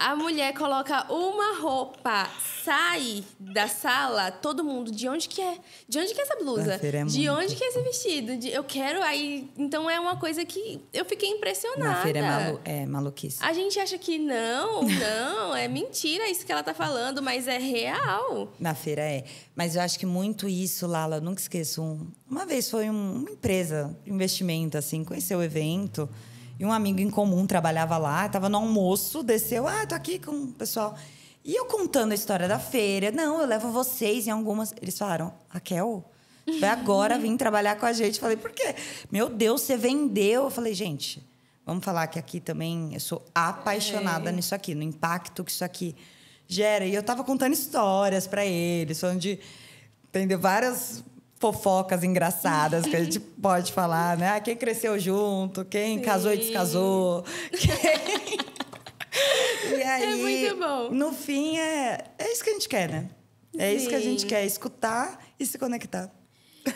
A mulher coloca uma roupa, sai da sala, todo mundo, de onde que é? De onde que é essa blusa? É de onde que é esse vestido? De, eu quero aí. Então é uma coisa que eu fiquei impressionada. Na feira é, malu, é maluquice. A gente acha que não, não, é mentira isso que ela tá falando, mas é real. Na feira é. Mas eu acho que muito isso, Lala, eu nunca esqueço. Um, uma vez foi um, uma empresa, investimento, assim, conheceu o evento. E um amigo em comum trabalhava lá, estava no almoço, desceu, ah, tô aqui com o pessoal. E eu contando a história da feira, não, eu levo vocês em algumas. Eles falaram, Raquel, foi agora vir trabalhar com a gente. Falei, por quê? Meu Deus, você vendeu. Eu falei, gente, vamos falar que aqui também eu sou apaixonada é. nisso aqui, no impacto que isso aqui gera. E eu tava contando histórias para eles, falando de. Entendeu? Várias fofocas engraçadas que a gente pode falar, né? Ah, quem cresceu junto, quem Sim. casou e descasou, quem... E é aí, é muito bom. no fim, é, é isso que a gente quer, né? É Sim. isso que a gente quer, escutar e se conectar.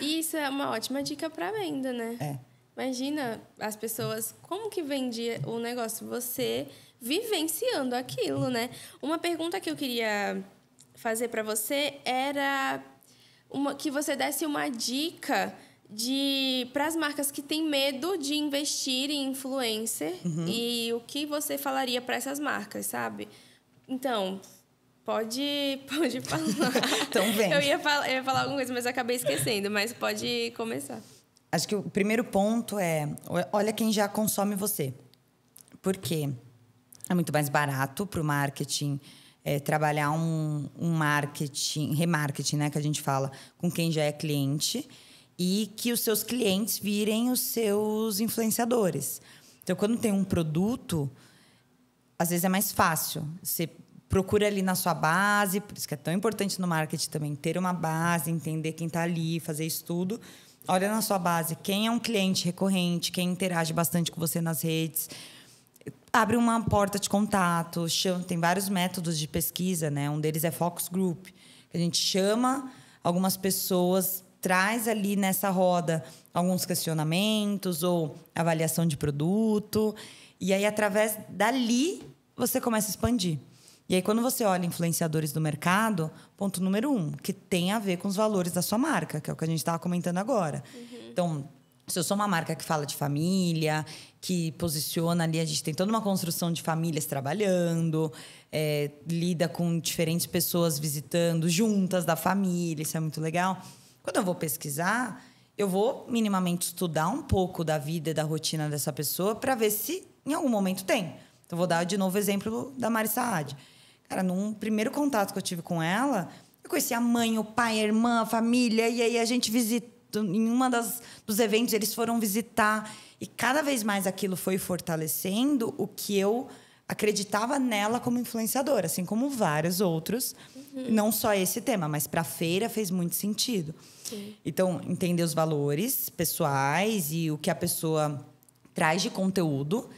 E isso é uma ótima dica para venda, né? É. Imagina as pessoas, como que vendia o negócio? Você vivenciando aquilo, né? Uma pergunta que eu queria fazer para você era uma, que você desse uma dica de para as marcas que têm medo de investir em influencer uhum. e o que você falaria para essas marcas, sabe? Então, pode pode falar. então vem. Eu ia, falar, eu ia falar alguma coisa, mas acabei esquecendo, mas pode começar. Acho que o primeiro ponto é, olha quem já consome você. Por quê? É muito mais barato para o marketing é, trabalhar um, um marketing, remarketing, né, que a gente fala, com quem já é cliente e que os seus clientes virem os seus influenciadores. Então, quando tem um produto, às vezes é mais fácil. Você procura ali na sua base, por isso que é tão importante no marketing também ter uma base, entender quem está ali, fazer estudo. Olha na sua base quem é um cliente recorrente, quem interage bastante com você nas redes, abre uma porta de contato, chama, tem vários métodos de pesquisa, né? Um deles é focus group. A gente chama algumas pessoas, traz ali nessa roda alguns questionamentos ou avaliação de produto, e aí através dali você começa a expandir. E aí, quando você olha influenciadores do mercado, ponto número um, que tem a ver com os valores da sua marca, que é o que a gente estava comentando agora. Uhum. Então, se eu sou uma marca que fala de família, que posiciona ali, a gente tem toda uma construção de famílias trabalhando, é, lida com diferentes pessoas visitando juntas da família, isso é muito legal. Quando eu vou pesquisar, eu vou minimamente estudar um pouco da vida e da rotina dessa pessoa para ver se em algum momento tem. Então, vou dar de novo o exemplo da Mari Saad. Cara, num primeiro contato que eu tive com ela, eu conheci a mãe, o pai, a irmã, a família, e aí a gente visitou em uma das dos eventos eles foram visitar e cada vez mais aquilo foi fortalecendo o que eu acreditava nela como influenciadora, assim como vários outros, uhum. não só esse tema, mas para a feira fez muito sentido. Sim. Então, entender os valores pessoais e o que a pessoa traz de conteúdo.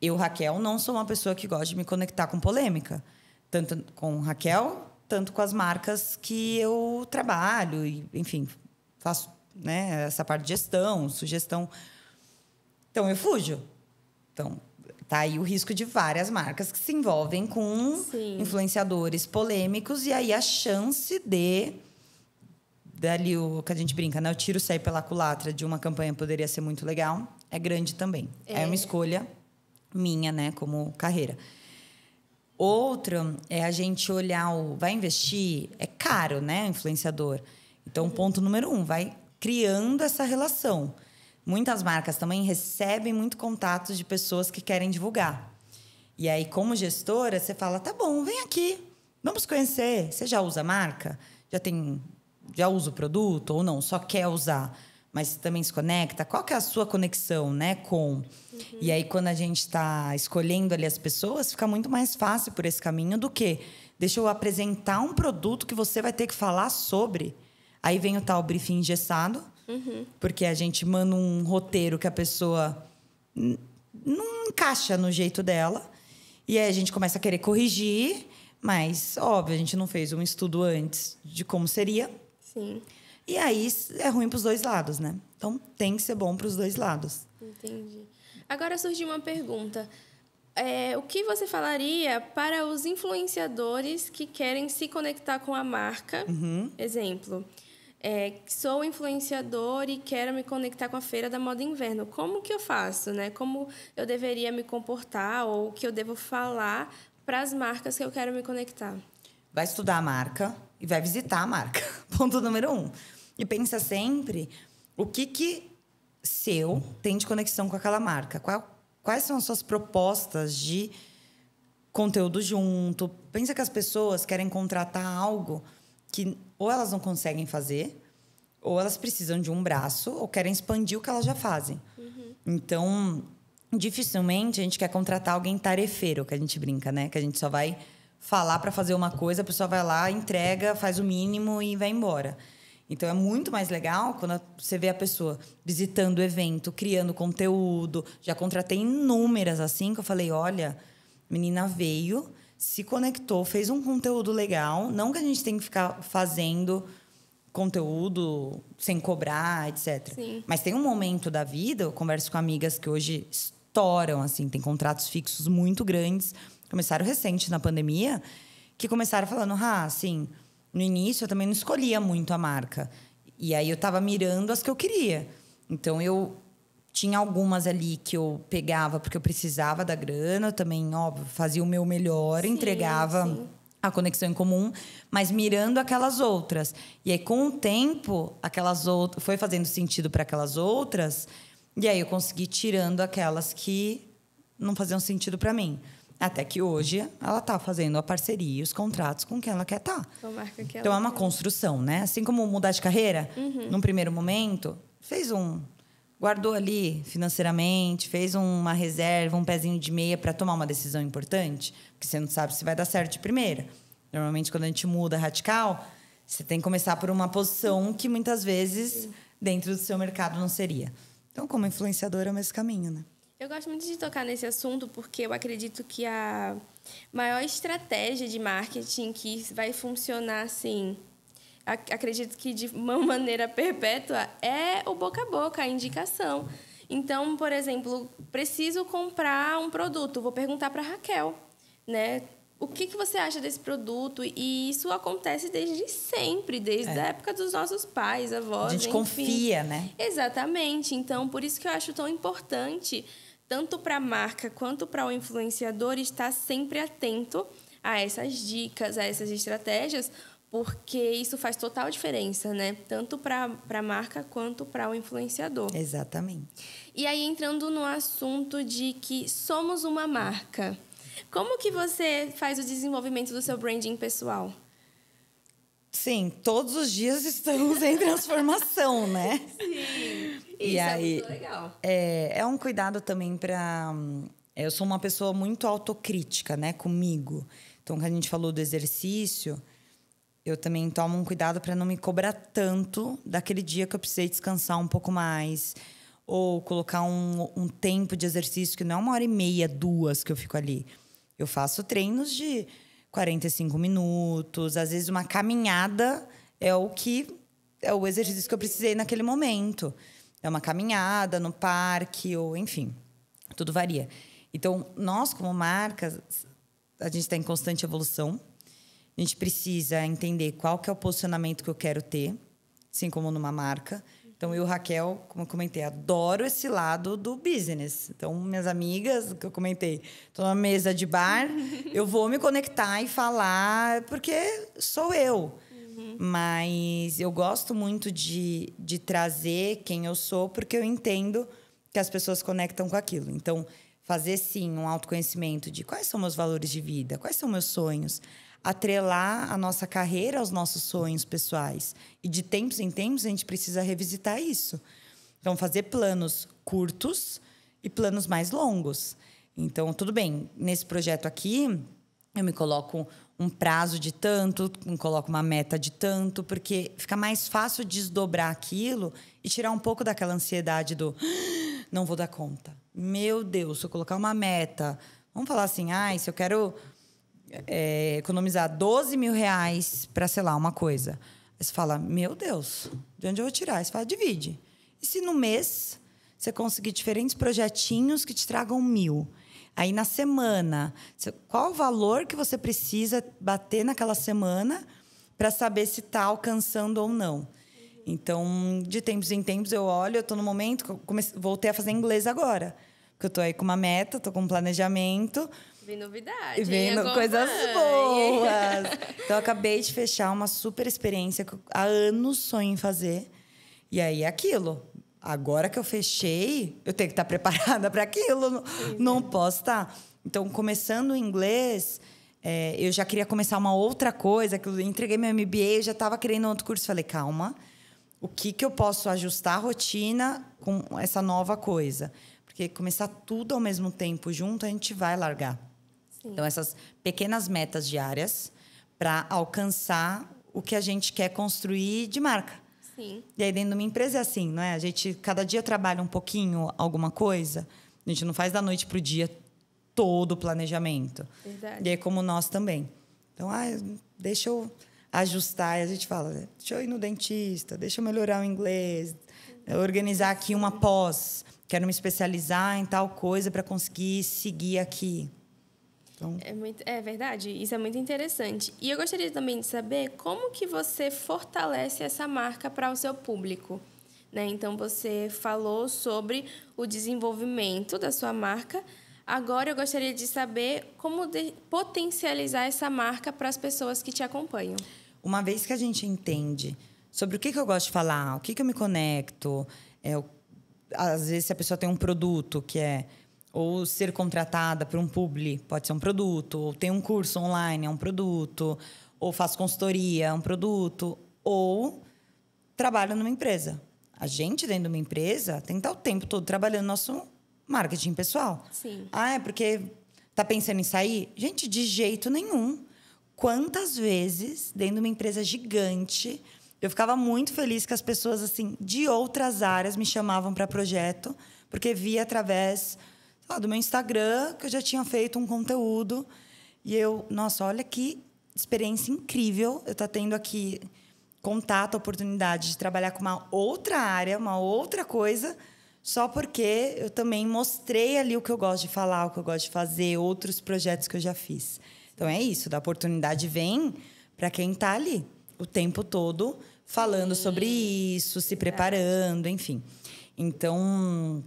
Eu, Raquel, não sou uma pessoa que gosta de me conectar com polêmica, tanto com Raquel, tanto com as marcas que eu trabalho, e, enfim, faço né? Essa parte de gestão, sugestão. Então, eu fujo. Então, tá aí o risco de várias marcas que se envolvem com Sim. influenciadores polêmicos e aí a chance de dali o que a gente brinca, né? O tiro sair pela culatra de uma campanha poderia ser muito legal, é grande também. É, é uma escolha minha, né, como carreira. Outra é a gente olhar o vai investir, é caro, né, influenciador. Então, uhum. ponto número um, vai criando essa relação. Muitas marcas também recebem muito contatos de pessoas que querem divulgar. E aí, como gestora, você fala: tá bom, vem aqui, vamos conhecer. Você já usa a marca? Já tem. Já usa o produto ou não? Só quer usar? mas também se conecta. Qual que é a sua conexão, né, com? Uhum. E aí quando a gente está escolhendo ali as pessoas, fica muito mais fácil por esse caminho do que deixa eu apresentar um produto que você vai ter que falar sobre. Aí vem o tal briefing engessado, uhum. porque a gente manda um roteiro que a pessoa não encaixa no jeito dela. E aí a gente começa a querer corrigir, mas, óbvio, a gente não fez um estudo antes de como seria. Sim. E aí é ruim para os dois lados, né? Então tem que ser bom para os dois lados. Entendi. Agora surgiu uma pergunta. É, o que você falaria para os influenciadores que querem se conectar com a marca? Uhum. Exemplo, é, sou influenciador e quero me conectar com a feira da moda inverno. Como que eu faço, né? Como eu deveria me comportar ou o que eu devo falar para as marcas que eu quero me conectar? Vai estudar a marca e vai visitar a marca. Ponto número um. E pensa sempre o que que seu tem de conexão com aquela marca. quais são as suas propostas de conteúdo junto? Pensa que as pessoas querem contratar algo que ou elas não conseguem fazer, ou elas precisam de um braço, ou querem expandir o que elas já fazem. Uhum. Então, dificilmente a gente quer contratar alguém tarefeiro, que a gente brinca, né? Que a gente só vai falar para fazer uma coisa, a pessoa vai lá, entrega, faz o mínimo e vai embora. Então é muito mais legal quando você vê a pessoa visitando o evento, criando conteúdo. Já contratei inúmeras assim que eu falei: olha, menina veio, se conectou, fez um conteúdo legal. Não que a gente tem que ficar fazendo conteúdo sem cobrar, etc. Sim. Mas tem um momento da vida, eu converso com amigas que hoje estouram, assim, tem contratos fixos muito grandes, começaram recente na pandemia, que começaram falando, ah, assim, no início eu também não escolhia muito a marca. E aí eu tava mirando as que eu queria. Então eu tinha algumas ali que eu pegava porque eu precisava da grana também, óbvio, fazia o meu melhor, sim, entregava sim. a conexão em comum, mas mirando aquelas outras. E aí, com o tempo, aquelas outras foi fazendo sentido para aquelas outras, e aí eu consegui tirando aquelas que não faziam sentido para mim. Até que hoje ela tá fazendo a parceria, os contratos com quem ela quer estar. Tá. Então é uma quer. construção, né? Assim como mudar de carreira, uhum. num primeiro momento, fez um guardou ali financeiramente, fez uma reserva, um pezinho de meia para tomar uma decisão importante, porque você não sabe se vai dar certo de primeira. Normalmente, quando a gente muda radical, você tem que começar por uma posição que muitas vezes dentro do seu mercado não seria. Então, como influenciadora, é o mesmo caminho, né? Eu gosto muito de tocar nesse assunto porque eu acredito que a maior estratégia de marketing que vai funcionar assim acredito que de uma maneira perpétua, é o boca a boca, a indicação. Então, por exemplo, preciso comprar um produto, vou perguntar para Raquel, né? O que, que você acha desse produto? E isso acontece desde sempre, desde é. a época dos nossos pais, avós. A gente enfim. confia, né? Exatamente. Então, por isso que eu acho tão importante, tanto para a marca quanto para o influenciador, estar sempre atento a essas dicas, a essas estratégias, porque isso faz total diferença, né? Tanto para a marca quanto para o influenciador. Exatamente. E aí entrando no assunto de que somos uma marca. Como que você faz o desenvolvimento do seu branding pessoal? Sim, todos os dias estamos em transformação, né? Sim. Isso é aí, é muito legal. É, é um cuidado também para eu sou uma pessoa muito autocrítica, né, comigo. Então, quando a gente falou do exercício, eu também tomo um cuidado para não me cobrar tanto daquele dia que eu precisei descansar um pouco mais. Ou colocar um, um tempo de exercício que não é uma hora e meia, duas que eu fico ali. Eu faço treinos de 45 minutos, às vezes uma caminhada é o que é o exercício que eu precisei naquele momento. É uma caminhada no parque ou enfim, tudo varia. Então, nós como marcas, a gente está em constante evolução a gente precisa entender qual que é o posicionamento que eu quero ter, assim como numa marca. Então, eu, Raquel, como eu comentei, adoro esse lado do business. Então, minhas amigas, que eu comentei, estou na mesa de bar, eu vou me conectar e falar, porque sou eu. Uhum. Mas eu gosto muito de, de trazer quem eu sou, porque eu entendo que as pessoas conectam com aquilo. Então, fazer sim um autoconhecimento de quais são meus valores de vida, quais são meus sonhos atrelar a nossa carreira aos nossos sonhos pessoais. E de tempos em tempos a gente precisa revisitar isso. Então, fazer planos curtos e planos mais longos. Então, tudo bem, nesse projeto aqui, eu me coloco um prazo de tanto, me coloco uma meta de tanto, porque fica mais fácil desdobrar aquilo e tirar um pouco daquela ansiedade do ah, não vou dar conta. Meu Deus, se eu colocar uma meta, vamos falar assim, ai, ah, se eu quero é, economizar 12 mil reais para, sei lá, uma coisa. Aí você fala, meu Deus, de onde eu vou tirar? Aí você fala, divide. E se no mês você conseguir diferentes projetinhos que te tragam mil? Aí na semana, qual o valor que você precisa bater naquela semana para saber se está alcançando ou não? Então, de tempos em tempos eu olho, eu estou no momento comecei, voltei a fazer inglês agora. Porque eu estou aí com uma meta, estou com um planejamento, vem novidade. coisas boas. então, eu acabei de fechar uma super experiência que há anos sonho em fazer. E aí é aquilo. Agora que eu fechei, eu tenho que estar preparada para aquilo. Sim. Não posso estar. Então, começando o inglês, é, eu já queria começar uma outra coisa. Que eu entreguei meu MBA, eu já estava querendo outro curso. Falei, calma, o que, que eu posso ajustar a rotina com essa nova coisa? Porque começar tudo ao mesmo tempo junto, a gente vai largar. Sim. Então, essas pequenas metas diárias para alcançar o que a gente quer construir de marca. Sim. E aí, dentro de uma empresa é assim, não é? A gente cada dia trabalha um pouquinho alguma coisa, a gente não faz da noite para o dia todo o planejamento. Verdade. E aí, como nós também. Então, ah, deixa eu ajustar. E a gente fala, deixa eu ir no dentista, deixa eu melhorar o inglês, uhum. organizar aqui uma pós, quero me especializar em tal coisa para conseguir seguir aqui. Então... É, muito, é verdade, isso é muito interessante. E eu gostaria também de saber como que você fortalece essa marca para o seu público. Né? Então, você falou sobre o desenvolvimento da sua marca. Agora, eu gostaria de saber como de potencializar essa marca para as pessoas que te acompanham. Uma vez que a gente entende sobre o que, que eu gosto de falar, o que, que eu me conecto, é, às vezes, se a pessoa tem um produto que é ou ser contratada para um publi, pode ser um produto, ou tem um curso online, é um produto, ou faz consultoria, é um produto, ou trabalho numa empresa. A gente dentro de uma empresa tem que estar o tempo todo trabalhando nosso marketing pessoal. Sim. Ah, é porque tá pensando em sair? Gente, de jeito nenhum. Quantas vezes dentro de uma empresa gigante, eu ficava muito feliz que as pessoas assim de outras áreas me chamavam para projeto, porque via através do meu Instagram, que eu já tinha feito um conteúdo. E eu, nossa, olha que experiência incrível. Eu estou tá tendo aqui contato, oportunidade de trabalhar com uma outra área, uma outra coisa, só porque eu também mostrei ali o que eu gosto de falar, o que eu gosto de fazer, outros projetos que eu já fiz. Então é isso, da oportunidade vem para quem está ali o tempo todo falando Sim. sobre isso, se preparando, enfim. Então,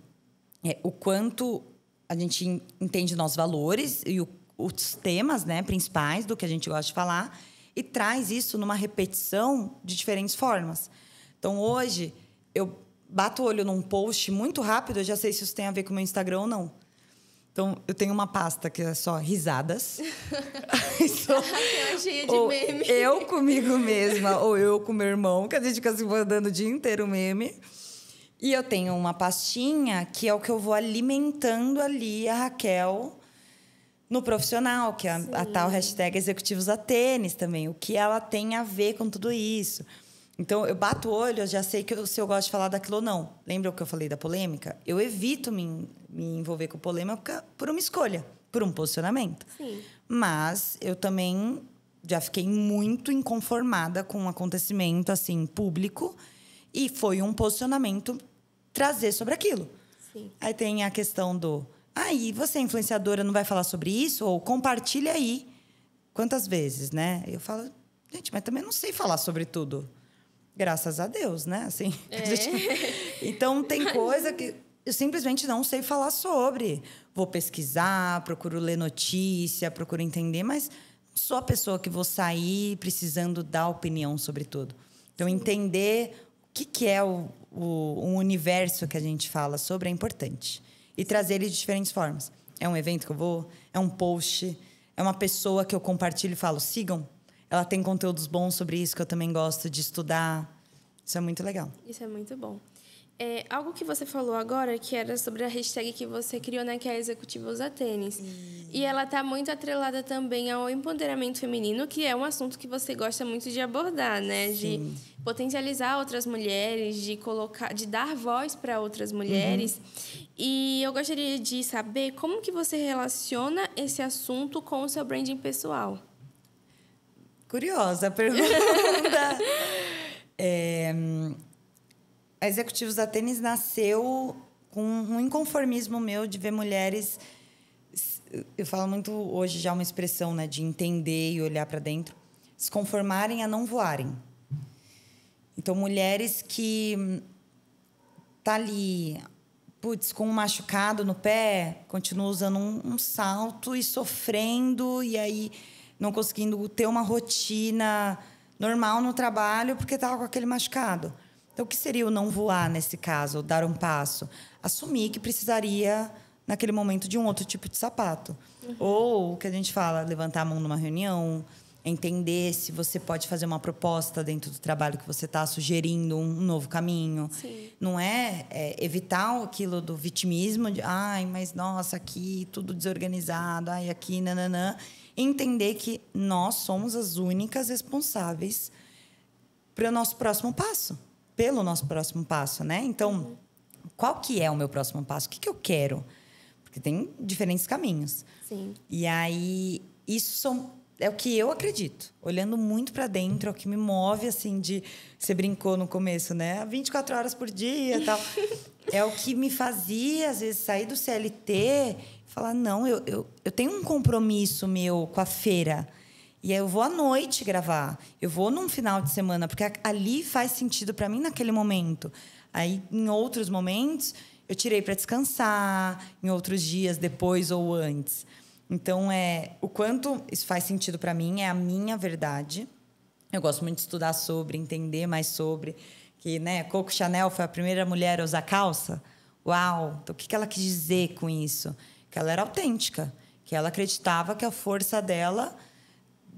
é, o quanto a gente entende nossos valores e o, os temas né, principais do que a gente gosta de falar e traz isso numa repetição de diferentes formas. Então, hoje, eu bato o olho num post muito rápido, eu já sei se isso tem a ver com o meu Instagram ou não. Então, eu tenho uma pasta que é só risadas. Sou, é ah, cheia de meme. Eu comigo mesma, ou eu com meu irmão, que a gente fica se mandando o dia inteiro meme. E eu tenho uma pastinha que é o que eu vou alimentando ali a Raquel no profissional, que é a, a tal hashtag executivos a tênis também, o que ela tem a ver com tudo isso. Então, eu bato o olho, eu já sei que eu, se eu gosto de falar daquilo ou não. Lembra o que eu falei da polêmica? Eu evito me, me envolver com polêmica por uma escolha, por um posicionamento. Sim. Mas eu também já fiquei muito inconformada com um acontecimento assim público e foi um posicionamento trazer sobre aquilo. Sim. Aí tem a questão do. Aí, ah, você é influenciadora, não vai falar sobre isso? Ou compartilha aí. Quantas vezes, né? Eu falo, gente, mas também não sei falar sobre tudo. Graças a Deus, né? Assim, é. gente... Então, tem coisa que eu simplesmente não sei falar sobre. Vou pesquisar, procuro ler notícia, procuro entender, mas não sou a pessoa que vou sair precisando dar opinião sobre tudo. Então, entender o que, que é o, o, um universo que a gente fala sobre é importante. E trazer ele de diferentes formas. É um evento que eu vou, é um post, é uma pessoa que eu compartilho e falo, sigam. Ela tem conteúdos bons sobre isso que eu também gosto de estudar. Isso é muito legal. Isso é muito bom. É, algo que você falou agora, que era sobre a hashtag que você criou, né? Que é Executiva Usa Tênis. E ela tá muito atrelada também ao empoderamento feminino, que é um assunto que você gosta muito de abordar, né? Sim. De potencializar outras mulheres, de colocar, de dar voz para outras mulheres. Uhum. E eu gostaria de saber como que você relaciona esse assunto com o seu branding pessoal. Curiosa a pergunta. é a Executivos da Tênis nasceu com um inconformismo meu de ver mulheres. Eu falo muito hoje já uma expressão, né, de entender e olhar para dentro, se conformarem a não voarem. Então, mulheres que hum, tá ali, putz, com um machucado no pé, continua usando um, um salto e sofrendo, e aí não conseguindo ter uma rotina normal no trabalho porque estava com aquele machucado. Então, o que seria o não voar nesse caso, dar um passo? Assumir que precisaria, naquele momento, de um outro tipo de sapato. Uhum. Ou o que a gente fala, levantar a mão numa reunião, entender se você pode fazer uma proposta dentro do trabalho que você está sugerindo um novo caminho. Sim. Não é, é, evitar aquilo do vitimismo de ai, mas nossa, aqui tudo desorganizado, ai, aqui, nananã. Entender que nós somos as únicas responsáveis para o nosso próximo passo pelo nosso próximo passo, né? Então, qual que é o meu próximo passo? O que, que eu quero? Porque tem diferentes caminhos. Sim. E aí, isso são, é o que eu acredito. Olhando muito para dentro, é o que me move, assim, de... Você brincou no começo, né? 24 horas por dia e tal. é o que me fazia, às vezes, sair do CLT falar, não, eu, eu, eu tenho um compromisso meu com a feira. E aí eu vou à noite gravar, eu vou num final de semana, porque ali faz sentido para mim naquele momento. Aí, em outros momentos, eu tirei para descansar, em outros dias, depois ou antes. Então, é o quanto isso faz sentido para mim, é a minha verdade. Eu gosto muito de estudar sobre, entender mais sobre. Que, né, Coco Chanel foi a primeira mulher a usar calça. Uau! Então, o que ela quis dizer com isso? Que ela era autêntica, que ela acreditava que a força dela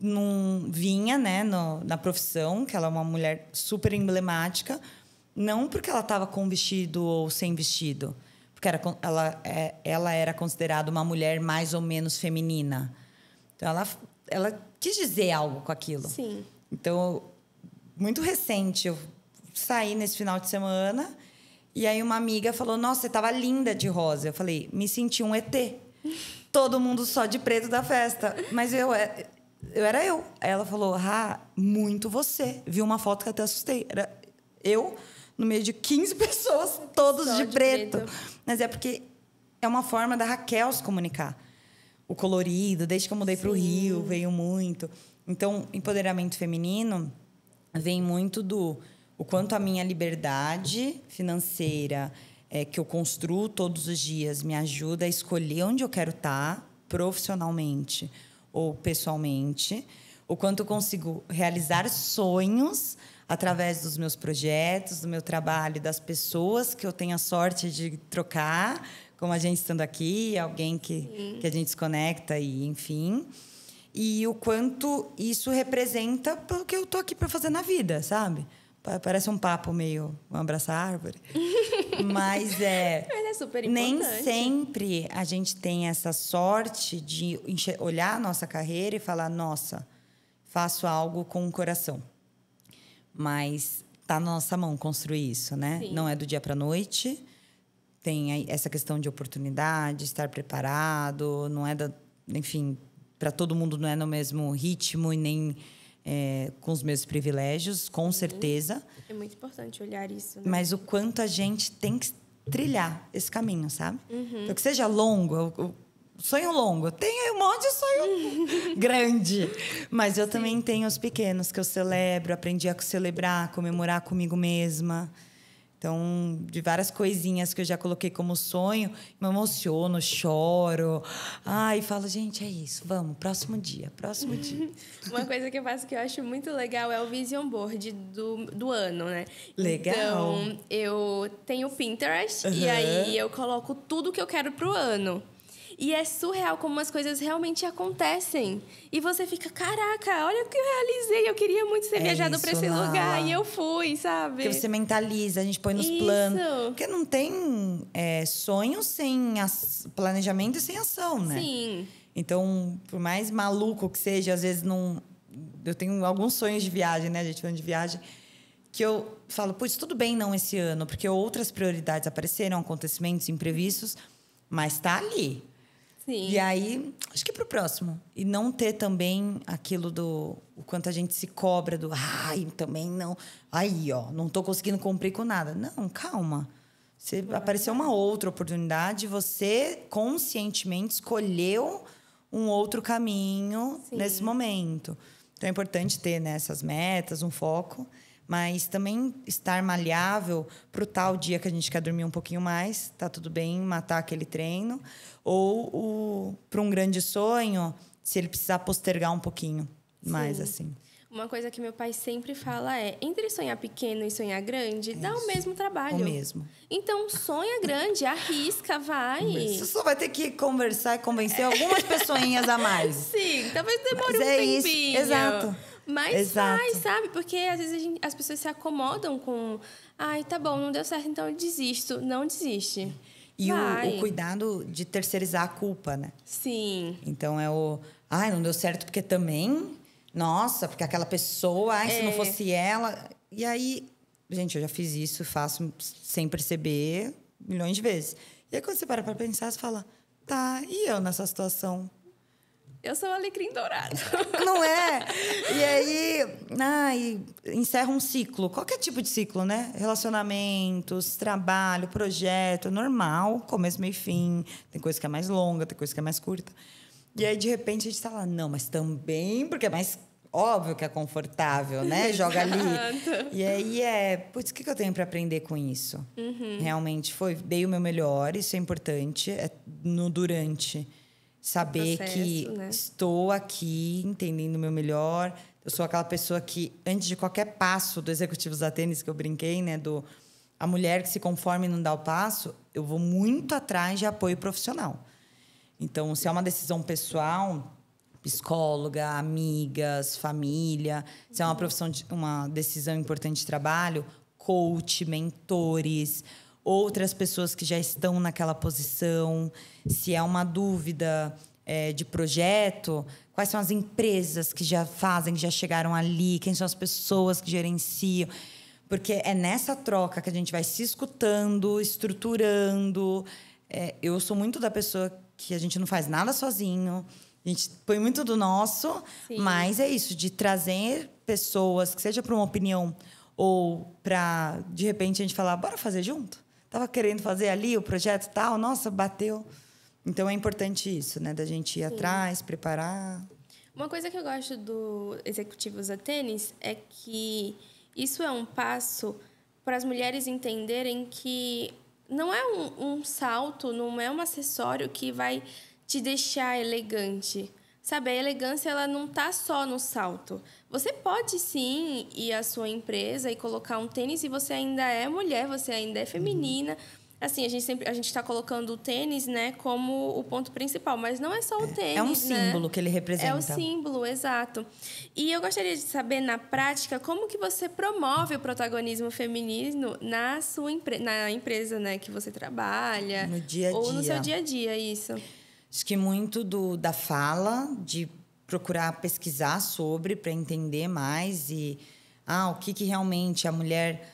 não vinha, né, no, na profissão, que ela é uma mulher super emblemática, não porque ela estava com vestido ou sem vestido, porque era, ela, é, ela era considerada uma mulher mais ou menos feminina. Então ela, ela quis dizer algo com aquilo. Sim. Então, muito recente, eu saí nesse final de semana e aí uma amiga falou: Nossa, você estava linda de rosa. Eu falei: Me senti um ET. Todo mundo só de preto da festa. Mas eu, é, eu era eu. Aí ela falou, ah, muito você. Viu uma foto que até assustei. Era eu no meio de 15 pessoas, todos de, de preto. preto. Mas é porque é uma forma da Raquel se comunicar. O colorido, desde que eu mudei para o Rio, veio muito. Então, empoderamento feminino vem muito do o quanto a minha liberdade financeira é, que eu construo todos os dias me ajuda a escolher onde eu quero estar tá profissionalmente ou pessoalmente, o quanto eu consigo realizar sonhos através dos meus projetos, do meu trabalho, das pessoas que eu tenho a sorte de trocar, como a gente estando aqui, alguém que, que a gente se conecta e enfim. E o quanto isso representa pelo que eu tô aqui para fazer na vida, sabe? Parece um papo meio um abraçar árvore. Mas é. Mas é super importante. Nem sempre a gente tem essa sorte de olhar a nossa carreira e falar: nossa, faço algo com o coração. Mas tá na nossa mão construir isso, né? Sim. Não é do dia para noite. Tem essa questão de oportunidade, estar preparado, não é da. Enfim, para todo mundo não é no mesmo ritmo e nem é, com os meus privilégios, com uhum. certeza. É muito importante olhar isso. Né? Mas o quanto a gente tem que trilhar esse caminho, sabe? Uhum. Então, que seja longo, sonho longo. Tenho um monte de sonho grande. Mas eu Sim. também tenho os pequenos que eu celebro, aprendi a celebrar, comemorar comigo mesma. Então, de várias coisinhas que eu já coloquei como sonho, me emociono, choro. Ai, falo, gente, é isso, vamos, próximo dia, próximo dia. Uma coisa que eu faço que eu acho muito legal é o vision board do, do ano, né? Legal. Então, eu tenho o Pinterest uhum. e aí eu coloco tudo que eu quero pro ano. E é surreal como as coisas realmente acontecem. E você fica, caraca, olha o que eu realizei. Eu queria muito ter é viajado para esse lugar e eu fui, sabe? Porque você mentaliza, a gente põe nos isso. planos. Porque não tem é, sonho sem as, planejamento e sem ação, né? Sim. Então, por mais maluco que seja, às vezes não. Eu tenho alguns sonhos de viagem, né? A gente falando de viagem. Que eu falo, putz, tudo bem não esse ano, porque outras prioridades apareceram, acontecimentos imprevistos, mas tá ali. Sim. E aí, acho que pro próximo. E não ter também aquilo do o quanto a gente se cobra do ai, também não. Aí, ó, não tô conseguindo cumprir com nada. Não, calma. Você apareceu uma outra oportunidade, você conscientemente escolheu um outro caminho Sim. nesse momento. Então é importante ter né, essas metas, um foco. Mas também estar malhável para o tal dia que a gente quer dormir um pouquinho mais, tá tudo bem, matar aquele treino. Ou para um grande sonho, se ele precisar postergar um pouquinho mais, Sim. assim. Uma coisa que meu pai sempre fala é: entre sonhar pequeno e sonhar grande, Isso. dá o mesmo trabalho. O mesmo. Então, sonha grande, arrisca, vai. Você só vai ter que conversar e convencer algumas pessoinhas a mais. Sim, talvez demore Mas um é tempinho. Isso. Exato. Mas Exato. faz, sabe? Porque às vezes gente, as pessoas se acomodam com. Ai, tá bom, não deu certo, então eu desisto. Não desiste. E o, o, cuidado de terceirizar a culpa, né? Sim. Então é o. Ai, não deu certo porque também. Nossa, porque aquela pessoa, ai, é. se não é. fosse ela. E aí, gente, eu já fiz isso, faço sem perceber milhões de vezes. E aí, quando você para pra pensar, você fala, tá, e eu nessa situação? eu sou o alecrim dourado. Não é? E aí, ai, ah, encerra um ciclo. Qualquer tipo de ciclo, né? Relacionamentos, trabalho, projeto, normal, começo, meio e fim. Tem coisa que é mais longa, tem coisa que é mais curta. E aí, de repente, a gente tá lá, não, mas também, porque é mais óbvio que é confortável, né? Joga ali. e aí é, putz, o que, eu tenho para aprender com isso? Uhum. Realmente foi, dei o meu melhor, isso é importante, é no durante. Saber processo, tá que né? estou aqui, entendendo o meu melhor. Eu sou aquela pessoa que, antes de qualquer passo do Executivos da Tênis, que eu brinquei, né? Do a mulher que se conforma e não dá o passo, eu vou muito atrás de apoio profissional. Então, se é uma decisão pessoal, psicóloga, amigas, família, se é uma uhum. profissão de, uma decisão importante de trabalho, coach, mentores, outras pessoas que já estão naquela posição, se é uma dúvida é, de projeto, quais são as empresas que já fazem, que já chegaram ali, quem são as pessoas que gerenciam. Porque é nessa troca que a gente vai se escutando, estruturando. É, eu sou muito da pessoa que a gente não faz nada sozinho. A gente põe muito do nosso, Sim. mas é isso, de trazer pessoas, que seja para uma opinião ou para, de repente, a gente falar, bora fazer junto? estava querendo fazer ali o projeto tal, nossa, bateu. Então é importante isso, né? Da gente ir Sim. atrás, preparar. Uma coisa que eu gosto do Executivos a Tênis é que isso é um passo para as mulheres entenderem que não é um, um salto, não é um acessório que vai te deixar elegante. Sabe, a elegância ela não tá só no salto. Você pode sim ir à sua empresa e colocar um tênis e você ainda é mulher, você ainda é uhum. feminina. Assim, a gente sempre a gente está colocando o tênis, né, como o ponto principal, mas não é só o tênis. É, é um né? símbolo né? que ele representa. É o símbolo, exato. E eu gostaria de saber na prática como que você promove o protagonismo feminino na sua empre na empresa, né, que você trabalha no dia a dia. ou no seu dia a dia, isso. Acho que muito do, da fala, de procurar pesquisar sobre para entender mais e ah, o que, que realmente a mulher.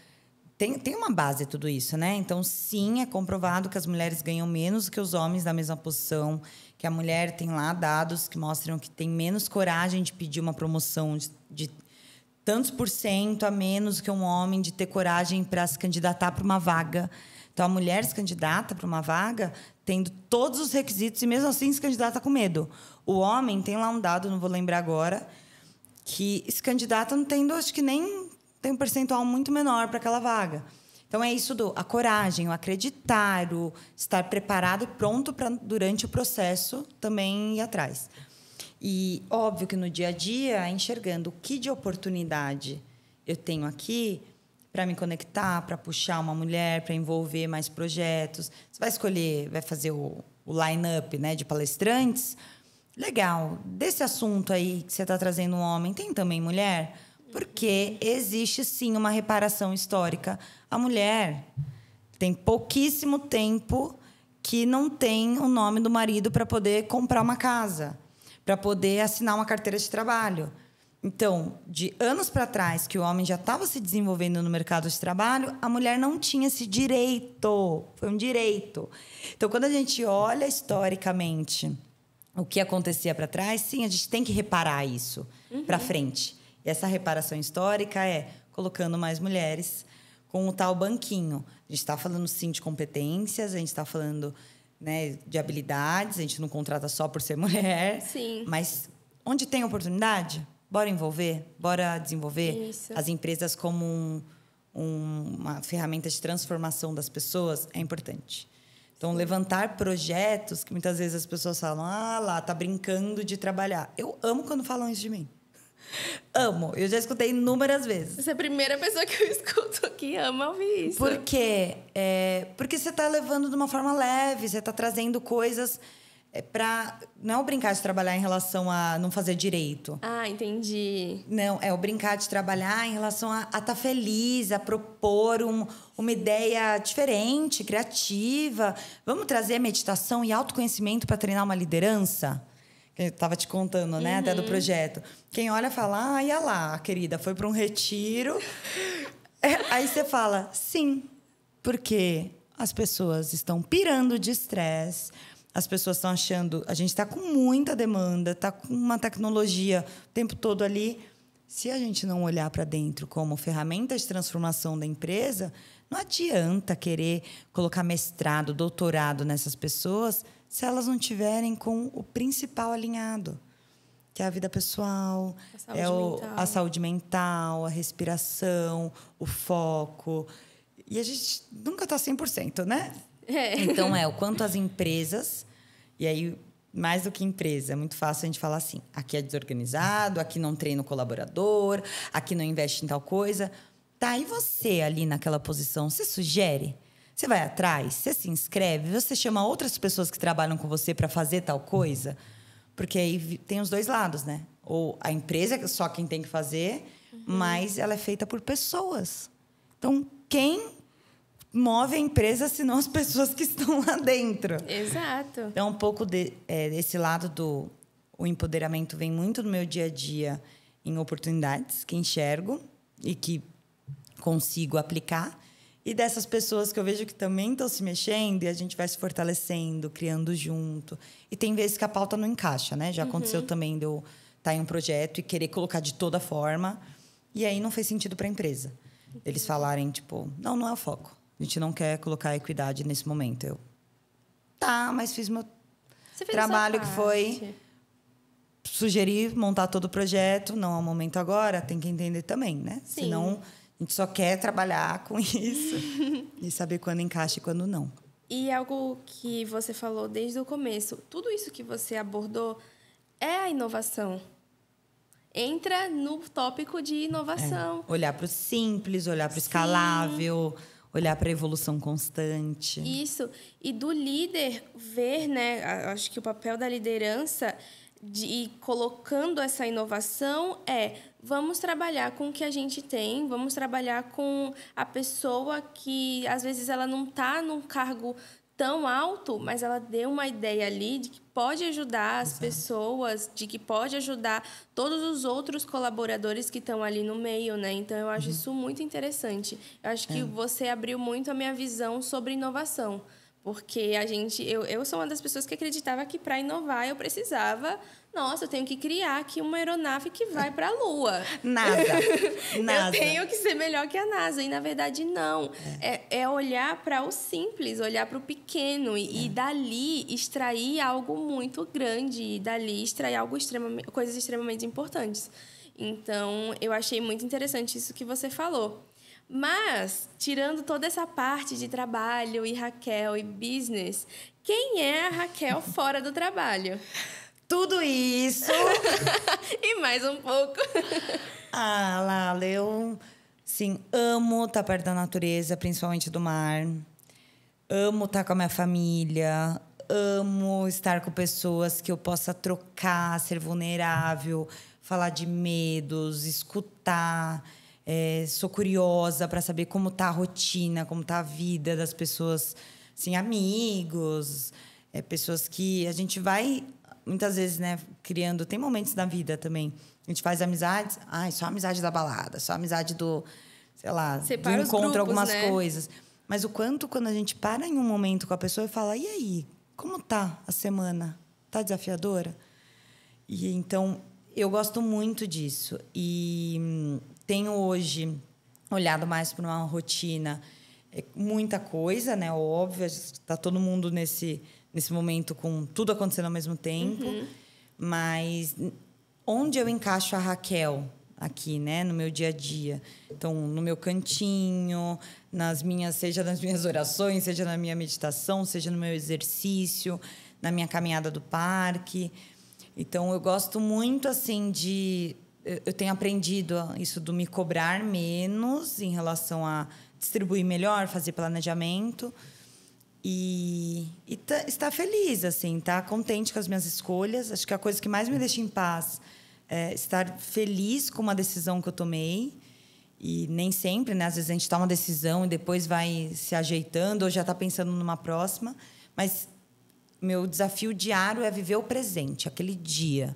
Tem, tem uma base tudo isso, né? Então, sim, é comprovado que as mulheres ganham menos que os homens da mesma posição, que a mulher tem lá dados que mostram que tem menos coragem de pedir uma promoção de, de tantos por cento a menos que um homem, de ter coragem para se candidatar para uma vaga. Então, a mulher se candidata para uma vaga tendo todos os requisitos e, mesmo assim, se candidata com medo. O homem tem lá um dado, não vou lembrar agora, que se candidata não tendo, acho que nem tem um percentual muito menor para aquela vaga. Então, é isso do a coragem, o acreditar, o estar preparado e pronto para, durante o processo, também ir atrás. E óbvio que no dia a dia, enxergando o que de oportunidade eu tenho aqui, para me conectar, para puxar uma mulher, para envolver mais projetos. Você vai escolher, vai fazer o, o line-up né, de palestrantes. Legal. Desse assunto aí que você está trazendo um homem, tem também mulher? Porque existe sim uma reparação histórica. A mulher tem pouquíssimo tempo que não tem o nome do marido para poder comprar uma casa, para poder assinar uma carteira de trabalho então, de anos para trás, que o homem já estava se desenvolvendo no mercado de trabalho, a mulher não tinha esse direito. Foi um direito. Então, quando a gente olha historicamente o que acontecia para trás, sim, a gente tem que reparar isso uhum. para frente. E essa reparação histórica é colocando mais mulheres com o tal banquinho. A gente está falando, sim, de competências, a gente está falando né, de habilidades, a gente não contrata só por ser mulher. Sim. Mas onde tem oportunidade, bora envolver, bora desenvolver Isso. as empresas como um, um, uma ferramenta de transformação das pessoas é importante. Então, Sim. levantar projetos que muitas vezes as pessoas falam: ah lá, tá brincando de trabalhar. Eu amo quando falam isso de mim. Amo. Eu já escutei inúmeras vezes. Você é a primeira pessoa que eu escuto que ama ouvir isso. Por quê? É, porque você está levando de uma forma leve, você está trazendo coisas é para não é o brincar de trabalhar em relação a não fazer direito. Ah, entendi. Não, é o brincar de trabalhar em relação a estar tá feliz, a propor um, uma ideia diferente, criativa. Vamos trazer meditação e autoconhecimento para treinar uma liderança? Que eu tava te contando, né, uhum. até do uhum. projeto. Quem olha fala: "Ah, ia lá, querida, foi para um retiro". É, aí você fala: "Sim, porque as pessoas estão pirando de estresse" as pessoas estão achando. A gente está com muita demanda, está com uma tecnologia o tempo todo ali. Se a gente não olhar para dentro como ferramenta de transformação da empresa, não adianta querer colocar mestrado, doutorado nessas pessoas se elas não tiverem com o principal alinhado, que é a vida pessoal, a saúde, é o, mental. a saúde mental, a respiração, o foco. E a gente nunca está 100%, né? É. Então é o quanto as empresas, e aí mais do que empresa, é muito fácil a gente falar assim: aqui é desorganizado, aqui não treina o colaborador, aqui não investe em tal coisa. Tá, e você ali naquela posição, você sugere? Você vai atrás, você se inscreve, você chama outras pessoas que trabalham com você para fazer tal coisa? Porque aí tem os dois lados, né? Ou a empresa é só quem tem que fazer, uhum. mas ela é feita por pessoas. Então, quem move a empresa, senão as pessoas que estão lá dentro. Exato. Então, um pouco de, é, desse lado do o empoderamento vem muito no meu dia a dia em oportunidades que enxergo e que consigo aplicar. E dessas pessoas que eu vejo que também estão se mexendo e a gente vai se fortalecendo, criando junto. E tem vezes que a pauta não encaixa, né? Já uhum. aconteceu também de eu estar tá em um projeto e querer colocar de toda forma. E aí não fez sentido para a empresa. Eles falarem, tipo, não, não é o foco. A gente não quer colocar equidade nesse momento. Eu, tá, mas fiz meu trabalho que foi sugerir montar todo o projeto, não é o momento agora, tem que entender também, né? Sim. Senão a gente só quer trabalhar com isso e saber quando encaixa e quando não. E algo que você falou desde o começo, tudo isso que você abordou é a inovação. Entra no tópico de inovação. É. Olhar para o simples, olhar para o escalável. Sim olhar para a evolução constante. Isso. E do líder ver, né? Acho que o papel da liderança de ir colocando essa inovação é vamos trabalhar com o que a gente tem, vamos trabalhar com a pessoa que às vezes ela não está num cargo tão alto, mas ela deu uma ideia ali de que pode ajudar as Exato. pessoas, de que pode ajudar todos os outros colaboradores que estão ali no meio, né? Então eu acho uhum. isso muito interessante. Eu acho é. que você abriu muito a minha visão sobre inovação. Porque a gente, eu, eu sou uma das pessoas que acreditava que para inovar eu precisava, nossa, eu tenho que criar aqui uma aeronave que vai para a Lua. NASA. NASA. eu tenho que ser melhor que a NASA. E na verdade, não. É, é, é olhar para o simples, olhar para o pequeno e, é. e, dali extrair algo muito grande, e dali extrair algo extremamente, coisas extremamente importantes. Então, eu achei muito interessante isso que você falou mas, tirando toda essa parte de trabalho e Raquel e business, quem é a Raquel fora do trabalho? Tudo isso! e mais um pouco. ah, Lala, eu sim, amo estar tá perto da natureza, principalmente do mar. Amo estar tá com a minha família. Amo estar com pessoas que eu possa trocar, ser vulnerável, falar de medos, escutar é, sou curiosa para saber como tá a rotina, como tá a vida das pessoas, assim, amigos, é, pessoas que a gente vai muitas vezes, né, criando. Tem momentos na vida também. A gente faz amizades, ai, só amizade da balada, só amizade do, sei lá, Separa do encontro grupos, algumas né? coisas. Mas o quanto quando a gente para em um momento com a pessoa e fala: "E aí, como tá a semana? Tá desafiadora?" E então eu gosto muito disso. E hum, tenho hoje olhado mais para uma rotina, é muita coisa, né? Óbvio, está todo mundo nesse, nesse momento com tudo acontecendo ao mesmo tempo. Uhum. Mas onde eu encaixo a Raquel aqui, né, no meu dia a dia. Então, no meu cantinho, nas minhas, seja nas minhas orações, seja na minha meditação, seja no meu exercício, na minha caminhada do parque. Então, eu gosto muito assim de eu tenho aprendido isso do me cobrar menos em relação a distribuir melhor, fazer planejamento e, e tá, estar feliz, assim, estar tá contente com as minhas escolhas. Acho que a coisa que mais me deixa em paz é estar feliz com uma decisão que eu tomei. E nem sempre, né? Às vezes a gente toma uma decisão e depois vai se ajeitando ou já está pensando numa próxima. Mas meu desafio diário é viver o presente, aquele dia.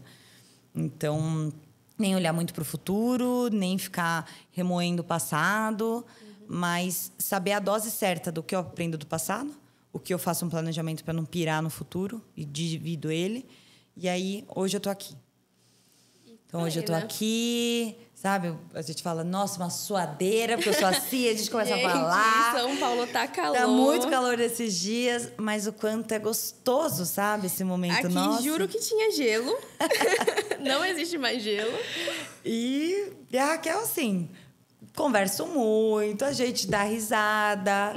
Então, nem olhar muito para o futuro, nem ficar remoendo o passado, uhum. mas saber a dose certa do que eu aprendo do passado, o que eu faço um planejamento para não pirar no futuro e divido ele. E aí, hoje eu estou aqui. Então, hoje eu estou aqui Sabe, a gente fala, nossa, uma suadeira, porque eu sou assim, a gente começa gente, a falar. São Paulo tá, tá calor. Tá muito calor esses dias, mas o quanto é gostoso, sabe, esse momento Aqui, nosso. juro que tinha gelo. Não existe mais gelo. E, e a Raquel, assim, converso muito, a gente dá risada.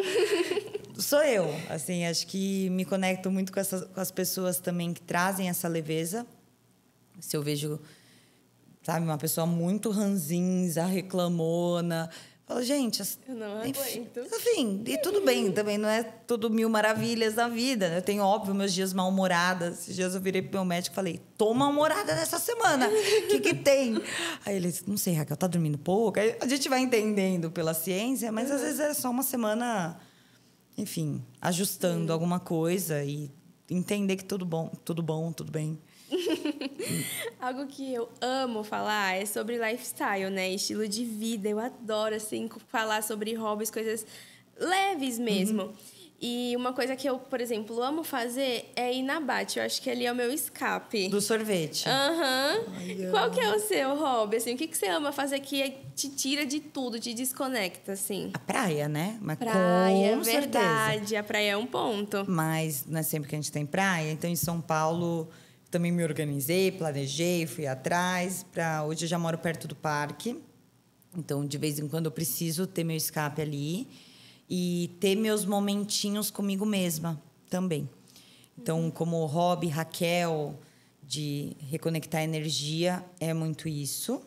sou eu, assim, acho que me conecto muito com, essas, com as pessoas também que trazem essa leveza. Se eu vejo sabe? Uma pessoa muito ranzinza, reclamona. Fala, gente, eu não enfim, aguento. Enfim, assim, e tudo bem, também não é tudo mil maravilhas da vida. Né? Eu tenho, óbvio, meus dias mal-humorados. Esses dias eu virei pro meu médico e falei, tô mal-humorada nessa semana. O que, que tem? Aí ele disse, não sei, Raquel, tá dormindo pouco? Aí a gente vai entendendo pela ciência, mas uhum. às vezes é só uma semana, enfim, ajustando uhum. alguma coisa e entender que tudo bom, tudo bom, tudo bem. Algo que eu amo falar é sobre lifestyle, né? Estilo de vida. Eu adoro, assim, falar sobre hobbies, coisas leves mesmo. Uhum. E uma coisa que eu, por exemplo, amo fazer é ir na bate. Eu acho que ali é o meu escape. Do sorvete. Aham. Uhum. Qual que é o seu hobby, assim? O que, que você ama fazer que te tira de tudo, te desconecta, assim? A praia, né? Mas praia, é com verdade. Certeza. A praia é um ponto. Mas não é sempre que a gente tem praia. Então, em São Paulo também me organizei, planejei, fui atrás. Pra, hoje eu já moro perto do parque, então de vez em quando eu preciso ter meu escape ali e ter meus momentinhos comigo mesma também. Então, uhum. como hobby, Raquel, de reconectar energia, é muito isso.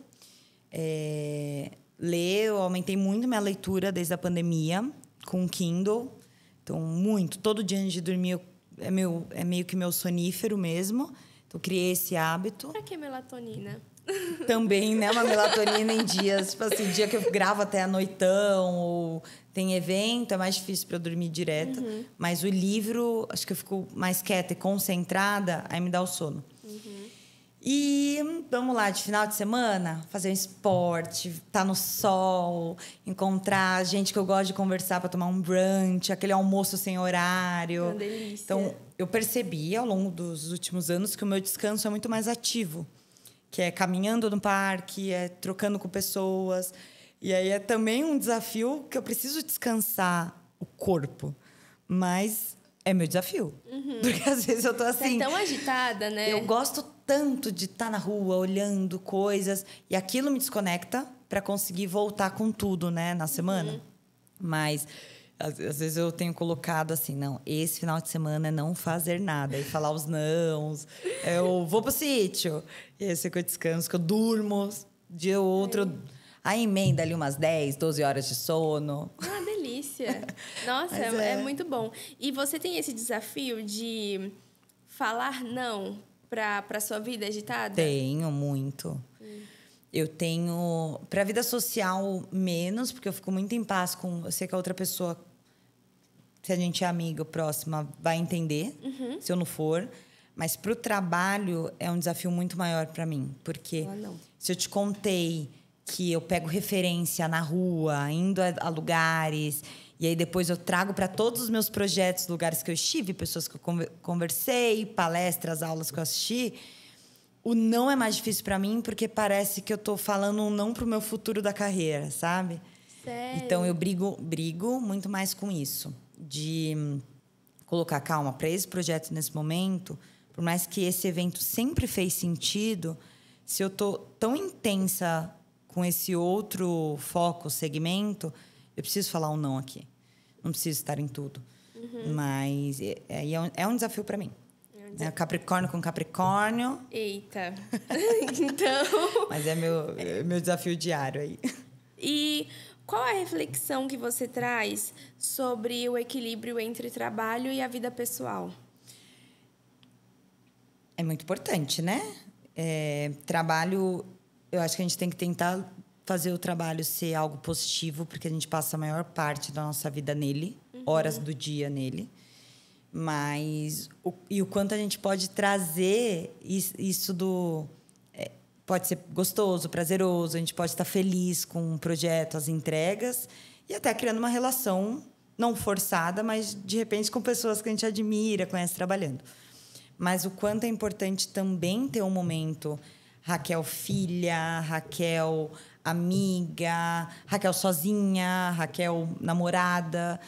É, ler, eu aumentei muito minha leitura desde a pandemia com Kindle. Então, muito. Todo dia antes de dormir eu é, meu, é meio que meu sonífero mesmo. Então, criei esse hábito. Pra que melatonina? Também, né? Uma melatonina em dias. Tipo assim, dia que eu gravo até a noitão, ou tem evento, é mais difícil para eu dormir direto. Uhum. Mas o livro, acho que eu fico mais quieta e concentrada, aí me dá o sono. Uhum. E vamos lá, de final de semana, fazer um esporte, estar tá no sol, encontrar gente que eu gosto de conversar para tomar um brunch, aquele almoço sem horário. Uma delícia. Então, eu percebi ao longo dos últimos anos que o meu descanso é muito mais ativo, que é caminhando no parque, é trocando com pessoas. E aí é também um desafio que eu preciso descansar o corpo, mas é meu desafio. Uhum. Porque às vezes eu tô assim. Você é assim, tão agitada, né? Eu gosto tanto de estar tá na rua olhando coisas e aquilo me desconecta para conseguir voltar com tudo, né, na semana. Uhum. Mas às, às, vezes eu tenho colocado assim, não, esse final de semana é não fazer nada e falar os nãos. Eu é vou pro sítio. E aí eu descanso, que eu durmo. Dia ou outro, é. a aí emenda ali umas 10, 12 horas de sono. Uma ah, delícia. Nossa, é, é, é muito bom. E você tem esse desafio de falar não para a sua vida agitada? Tenho muito. Hum. Eu tenho para a vida social menos, porque eu fico muito em paz com, eu sei que a outra pessoa se a gente é amiga próxima, vai entender, uhum. se eu não for. Mas para o trabalho é um desafio muito maior para mim, porque ah, se eu te contei que eu pego referência na rua, indo a, a lugares, e aí depois eu trago para todos os meus projetos, lugares que eu estive, pessoas que eu conversei, palestras, aulas que eu assisti, o não é mais difícil para mim porque parece que eu estou falando um não para o meu futuro da carreira, sabe? Sério? Então eu brigo, brigo muito mais com isso de hum, colocar calma para esse projeto nesse momento, por mais que esse evento sempre fez sentido, se eu tô tão intensa com esse outro foco, segmento, eu preciso falar um não aqui. Não preciso estar em tudo. Uhum. Mas é, é, é, é, um desafio para mim. É um né, desafio. Capricórnio com Capricórnio. Eita. então. Mas é meu, é meu desafio diário aí. E qual a reflexão que você traz sobre o equilíbrio entre trabalho e a vida pessoal? É muito importante, né? É, trabalho, eu acho que a gente tem que tentar fazer o trabalho ser algo positivo, porque a gente passa a maior parte da nossa vida nele, uhum. horas do dia nele. Mas, o, e o quanto a gente pode trazer isso do pode ser gostoso, prazeroso, a gente pode estar feliz com o projeto, as entregas e até criando uma relação não forçada, mas de repente com pessoas que a gente admira, conhece trabalhando. Mas o quanto é importante também ter um momento Raquel filha, Raquel amiga, Raquel sozinha, Raquel namorada,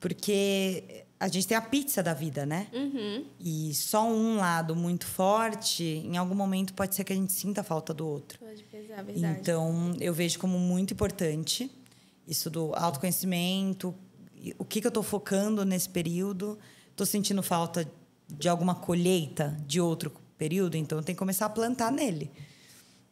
porque a gente tem a pizza da vida, né? Uhum. E só um lado muito forte, em algum momento pode ser que a gente sinta a falta do outro. Pode pesar, é verdade. Então, eu vejo como muito importante isso do autoconhecimento, o que, que eu estou focando nesse período. Estou sentindo falta de alguma colheita de outro período, então tem que começar a plantar nele.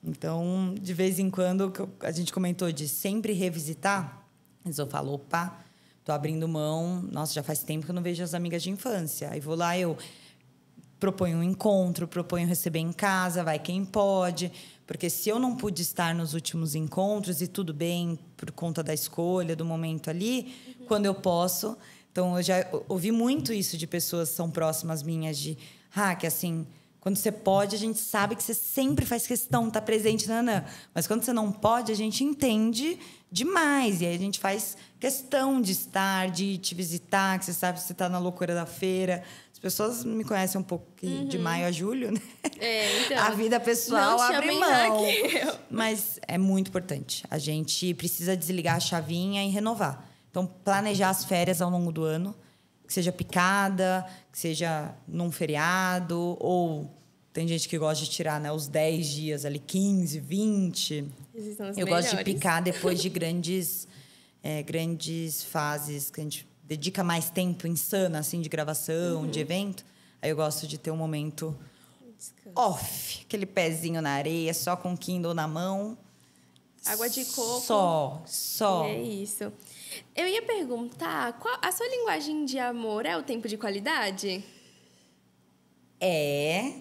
Então, de vez em quando, a gente comentou de sempre revisitar, mas eu falo, opa, Tô abrindo mão. Nossa, já faz tempo que eu não vejo as amigas de infância. Aí vou lá, eu proponho um encontro, proponho receber em casa, vai quem pode. Porque se eu não pude estar nos últimos encontros e tudo bem por conta da escolha, do momento ali, uhum. quando eu posso. Então, eu já ouvi muito isso de pessoas que são próximas minhas de, ah, que assim, quando você pode, a gente sabe que você sempre faz questão, tá presente, nanã. Mas quando você não pode, a gente entende demais. E aí a gente faz questão de estar, de te visitar, que você sabe que você está na loucura da feira. As pessoas me conhecem um pouco uhum. de maio a julho, né? É, então, a vida pessoal abre mão. Mas é muito importante. A gente precisa desligar a chavinha e renovar. Então, planejar as férias ao longo do ano, que seja picada, que seja num feriado ou tem gente que gosta de tirar né, os 10 dias ali, 15, 20. Eu melhores. gosto de picar depois de grandes, é, grandes fases que a gente dedica mais tempo insano assim, de gravação, uhum. de evento. Aí eu gosto de ter um momento Descanso. off, aquele pezinho na areia, só com o Kindle na mão. Água de coco. Só, só. É isso. Eu ia perguntar, qual, a sua linguagem de amor é o tempo de qualidade? É,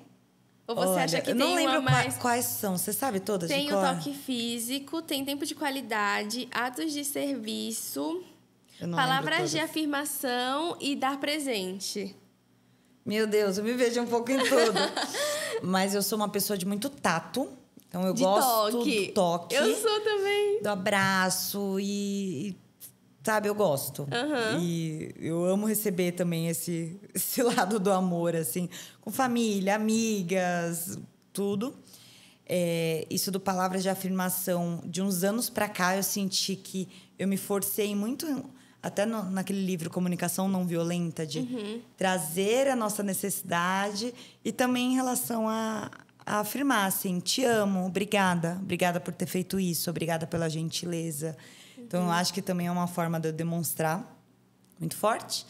ou você Olha, acha que tem não lembro mais... quais são. Você sabe todas Tem o toque físico, tem tempo de qualidade, atos de serviço, palavras de afirmação e dar presente. Meu Deus, eu me vejo um pouco em tudo. Mas eu sou uma pessoa de muito tato. Então eu de gosto toque. do toque. Eu sou também. Do abraço e, e Sabe, eu gosto. Uhum. E eu amo receber também esse, esse lado do amor, assim, com família, amigas, tudo. É, isso do palavras de afirmação, de uns anos para cá eu senti que eu me forcei muito, até no, naquele livro Comunicação Não Violenta, de uhum. trazer a nossa necessidade e também em relação a, a afirmar, assim, te amo, obrigada, obrigada por ter feito isso, obrigada pela gentileza então, eu acho que também é uma forma de eu demonstrar muito forte.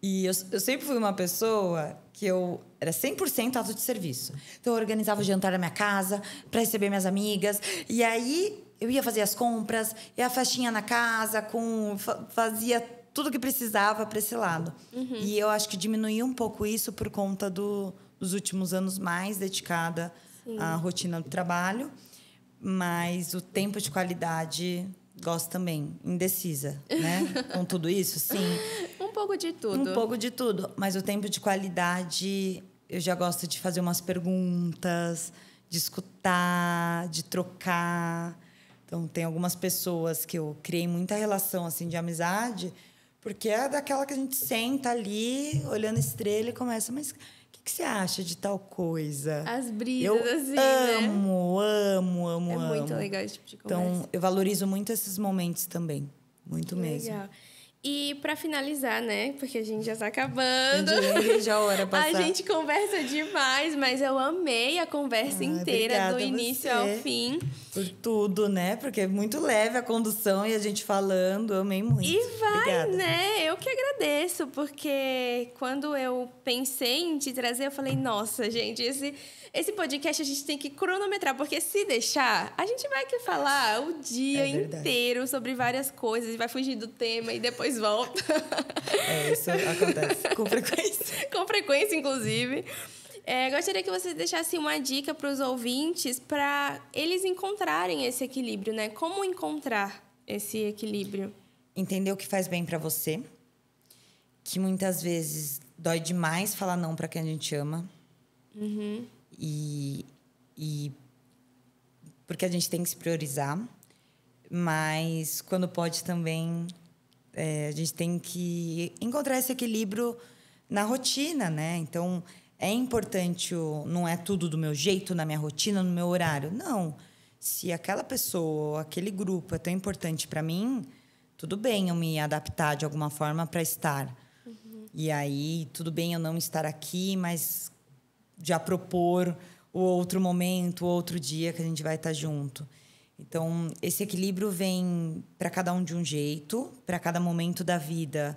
E eu, eu sempre fui uma pessoa que eu era 100% ato de serviço. Então, eu organizava o jantar na minha casa para receber minhas amigas. E aí, eu ia fazer as compras, ia a festinha na casa, com fazia tudo que precisava para esse lado. Uhum. E eu acho que diminuí um pouco isso por conta do, dos últimos anos mais dedicada Sim. à rotina do trabalho. Mas o tempo de qualidade Gosto também, indecisa, né? Com tudo isso, sim. Um pouco de tudo. Um pouco de tudo, mas o tempo de qualidade, eu já gosto de fazer umas perguntas, de escutar, de trocar. Então, tem algumas pessoas que eu criei muita relação assim de amizade, porque é daquela que a gente senta ali, olhando estrela e começa, mas que você acha de tal coisa? As brisas, eu assim, amo, né? amo, amo, é amo. É muito legal esse tipo de então, conversa. Então, eu valorizo muito esses momentos também. Muito que mesmo. Legal. E para finalizar, né? Porque a gente já está acabando. Entendi, já é hora passar. A gente conversa demais, mas eu amei a conversa ah, inteira, do início ao fim. Por tudo, né? Porque é muito leve a condução e a gente falando, eu amei muito. E vai, obrigada. né? Eu que agradeço, porque quando eu pensei em te trazer, eu falei, nossa, gente, esse esse podcast a gente tem que cronometrar, porque se deixar, a gente vai que falar o dia é inteiro sobre várias coisas e vai fugir do tema e depois volta. É, isso acontece com frequência. com frequência, inclusive. É, gostaria que você deixasse uma dica para os ouvintes para eles encontrarem esse equilíbrio, né? Como encontrar esse equilíbrio? Entender o que faz bem para você, que muitas vezes dói demais falar não para quem a gente ama. Uhum. E, e porque a gente tem que se priorizar, mas quando pode também é, a gente tem que encontrar esse equilíbrio na rotina, né? Então é importante o, não é tudo do meu jeito, na minha rotina, no meu horário. Não. Se aquela pessoa, aquele grupo é tão importante para mim, tudo bem eu me adaptar de alguma forma para estar. Uhum. E aí, tudo bem eu não estar aqui, mas já propor o outro momento, o outro dia que a gente vai estar junto. Então, esse equilíbrio vem para cada um de um jeito, para cada momento da vida,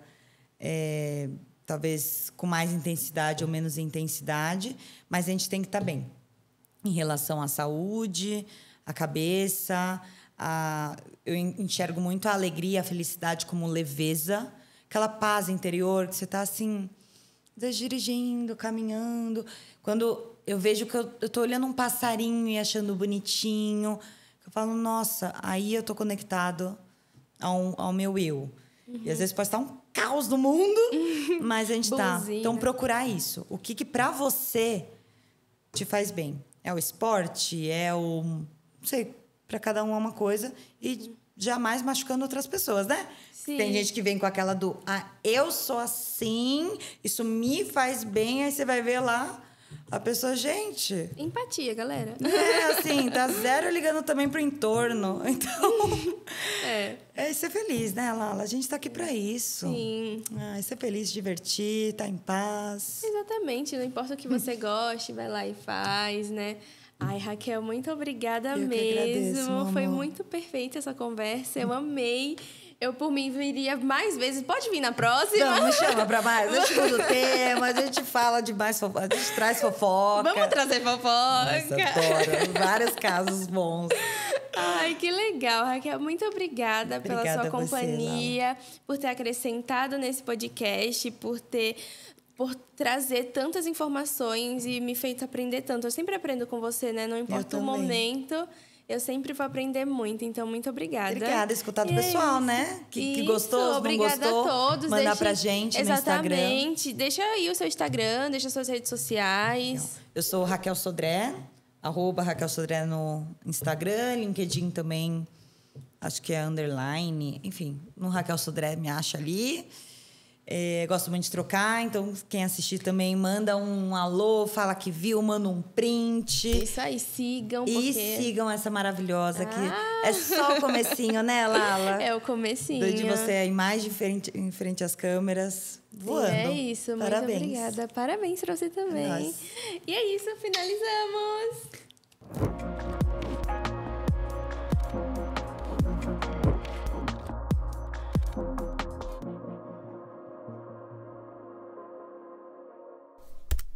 é, talvez com mais intensidade ou menos intensidade, mas a gente tem que estar bem em relação à saúde, à cabeça. Eu enxergo muito a alegria, a felicidade como leveza, aquela paz interior que você está assim vezes dirigindo, caminhando. Quando eu vejo que eu, eu tô olhando um passarinho e achando bonitinho, eu falo, nossa, aí eu tô conectado ao, ao meu eu. Uhum. E às vezes pode estar um caos no mundo, mas a gente tá. Então né? procurar isso. O que que para você te faz bem? É o esporte, é o não sei, para cada um é uma coisa e jamais machucando outras pessoas, né? Sim. Tem gente que vem com aquela do, ah, eu sou assim, isso me faz bem, aí você vai ver lá. A pessoa, gente. Empatia, galera. É, assim, tá zero ligando também pro entorno. Então. É. É ser feliz, né, Lala? A gente tá aqui pra isso. Sim. Ah, é ser feliz, divertir, tá em paz. Exatamente, não importa o que você goste, vai lá e faz, né? Ai, Raquel, muito obrigada Eu mesmo. Agradeço, Foi muito perfeita essa conversa. Eu amei. Eu, por mim, viria mais vezes. Pode vir na próxima. Não, me chama pra mais. A gente muda o tema, a gente fala de mais fofoca, a gente traz fofoca. Vamos trazer fofoca. Nossa, adoro. Vários casos bons. Ai, que legal, Raquel. Muito obrigada, obrigada pela sua companhia, você, por ter acrescentado nesse podcast, por ter por trazer tantas informações e me feito aprender tanto. Eu sempre aprendo com você, né? Não importa o momento. Eu sempre vou aprender muito, então muito obrigada. Obrigada, escutar o é pessoal, né? Que, isso, que gostou, obrigada não gostou. a todos. Mandar deixa, pra gente exatamente. Instagram. Exatamente. Deixa aí o seu Instagram, deixa suas redes sociais. eu sou Raquel Sodré, arroba Raquel Sodré no Instagram, LinkedIn também, acho que é underline, enfim, no Raquel Sodré me acha ali. É, gosto muito de trocar, então quem assistir também manda um alô, fala que viu, manda um print. Isso aí, sigam. Porque... E sigam essa maravilhosa ah. que é só o comecinho, né, Lala? É o comecinho. De você é aí mais de em frente às câmeras, voando. é isso, Parabéns. muito obrigada. Parabéns pra você também. É e é isso, finalizamos!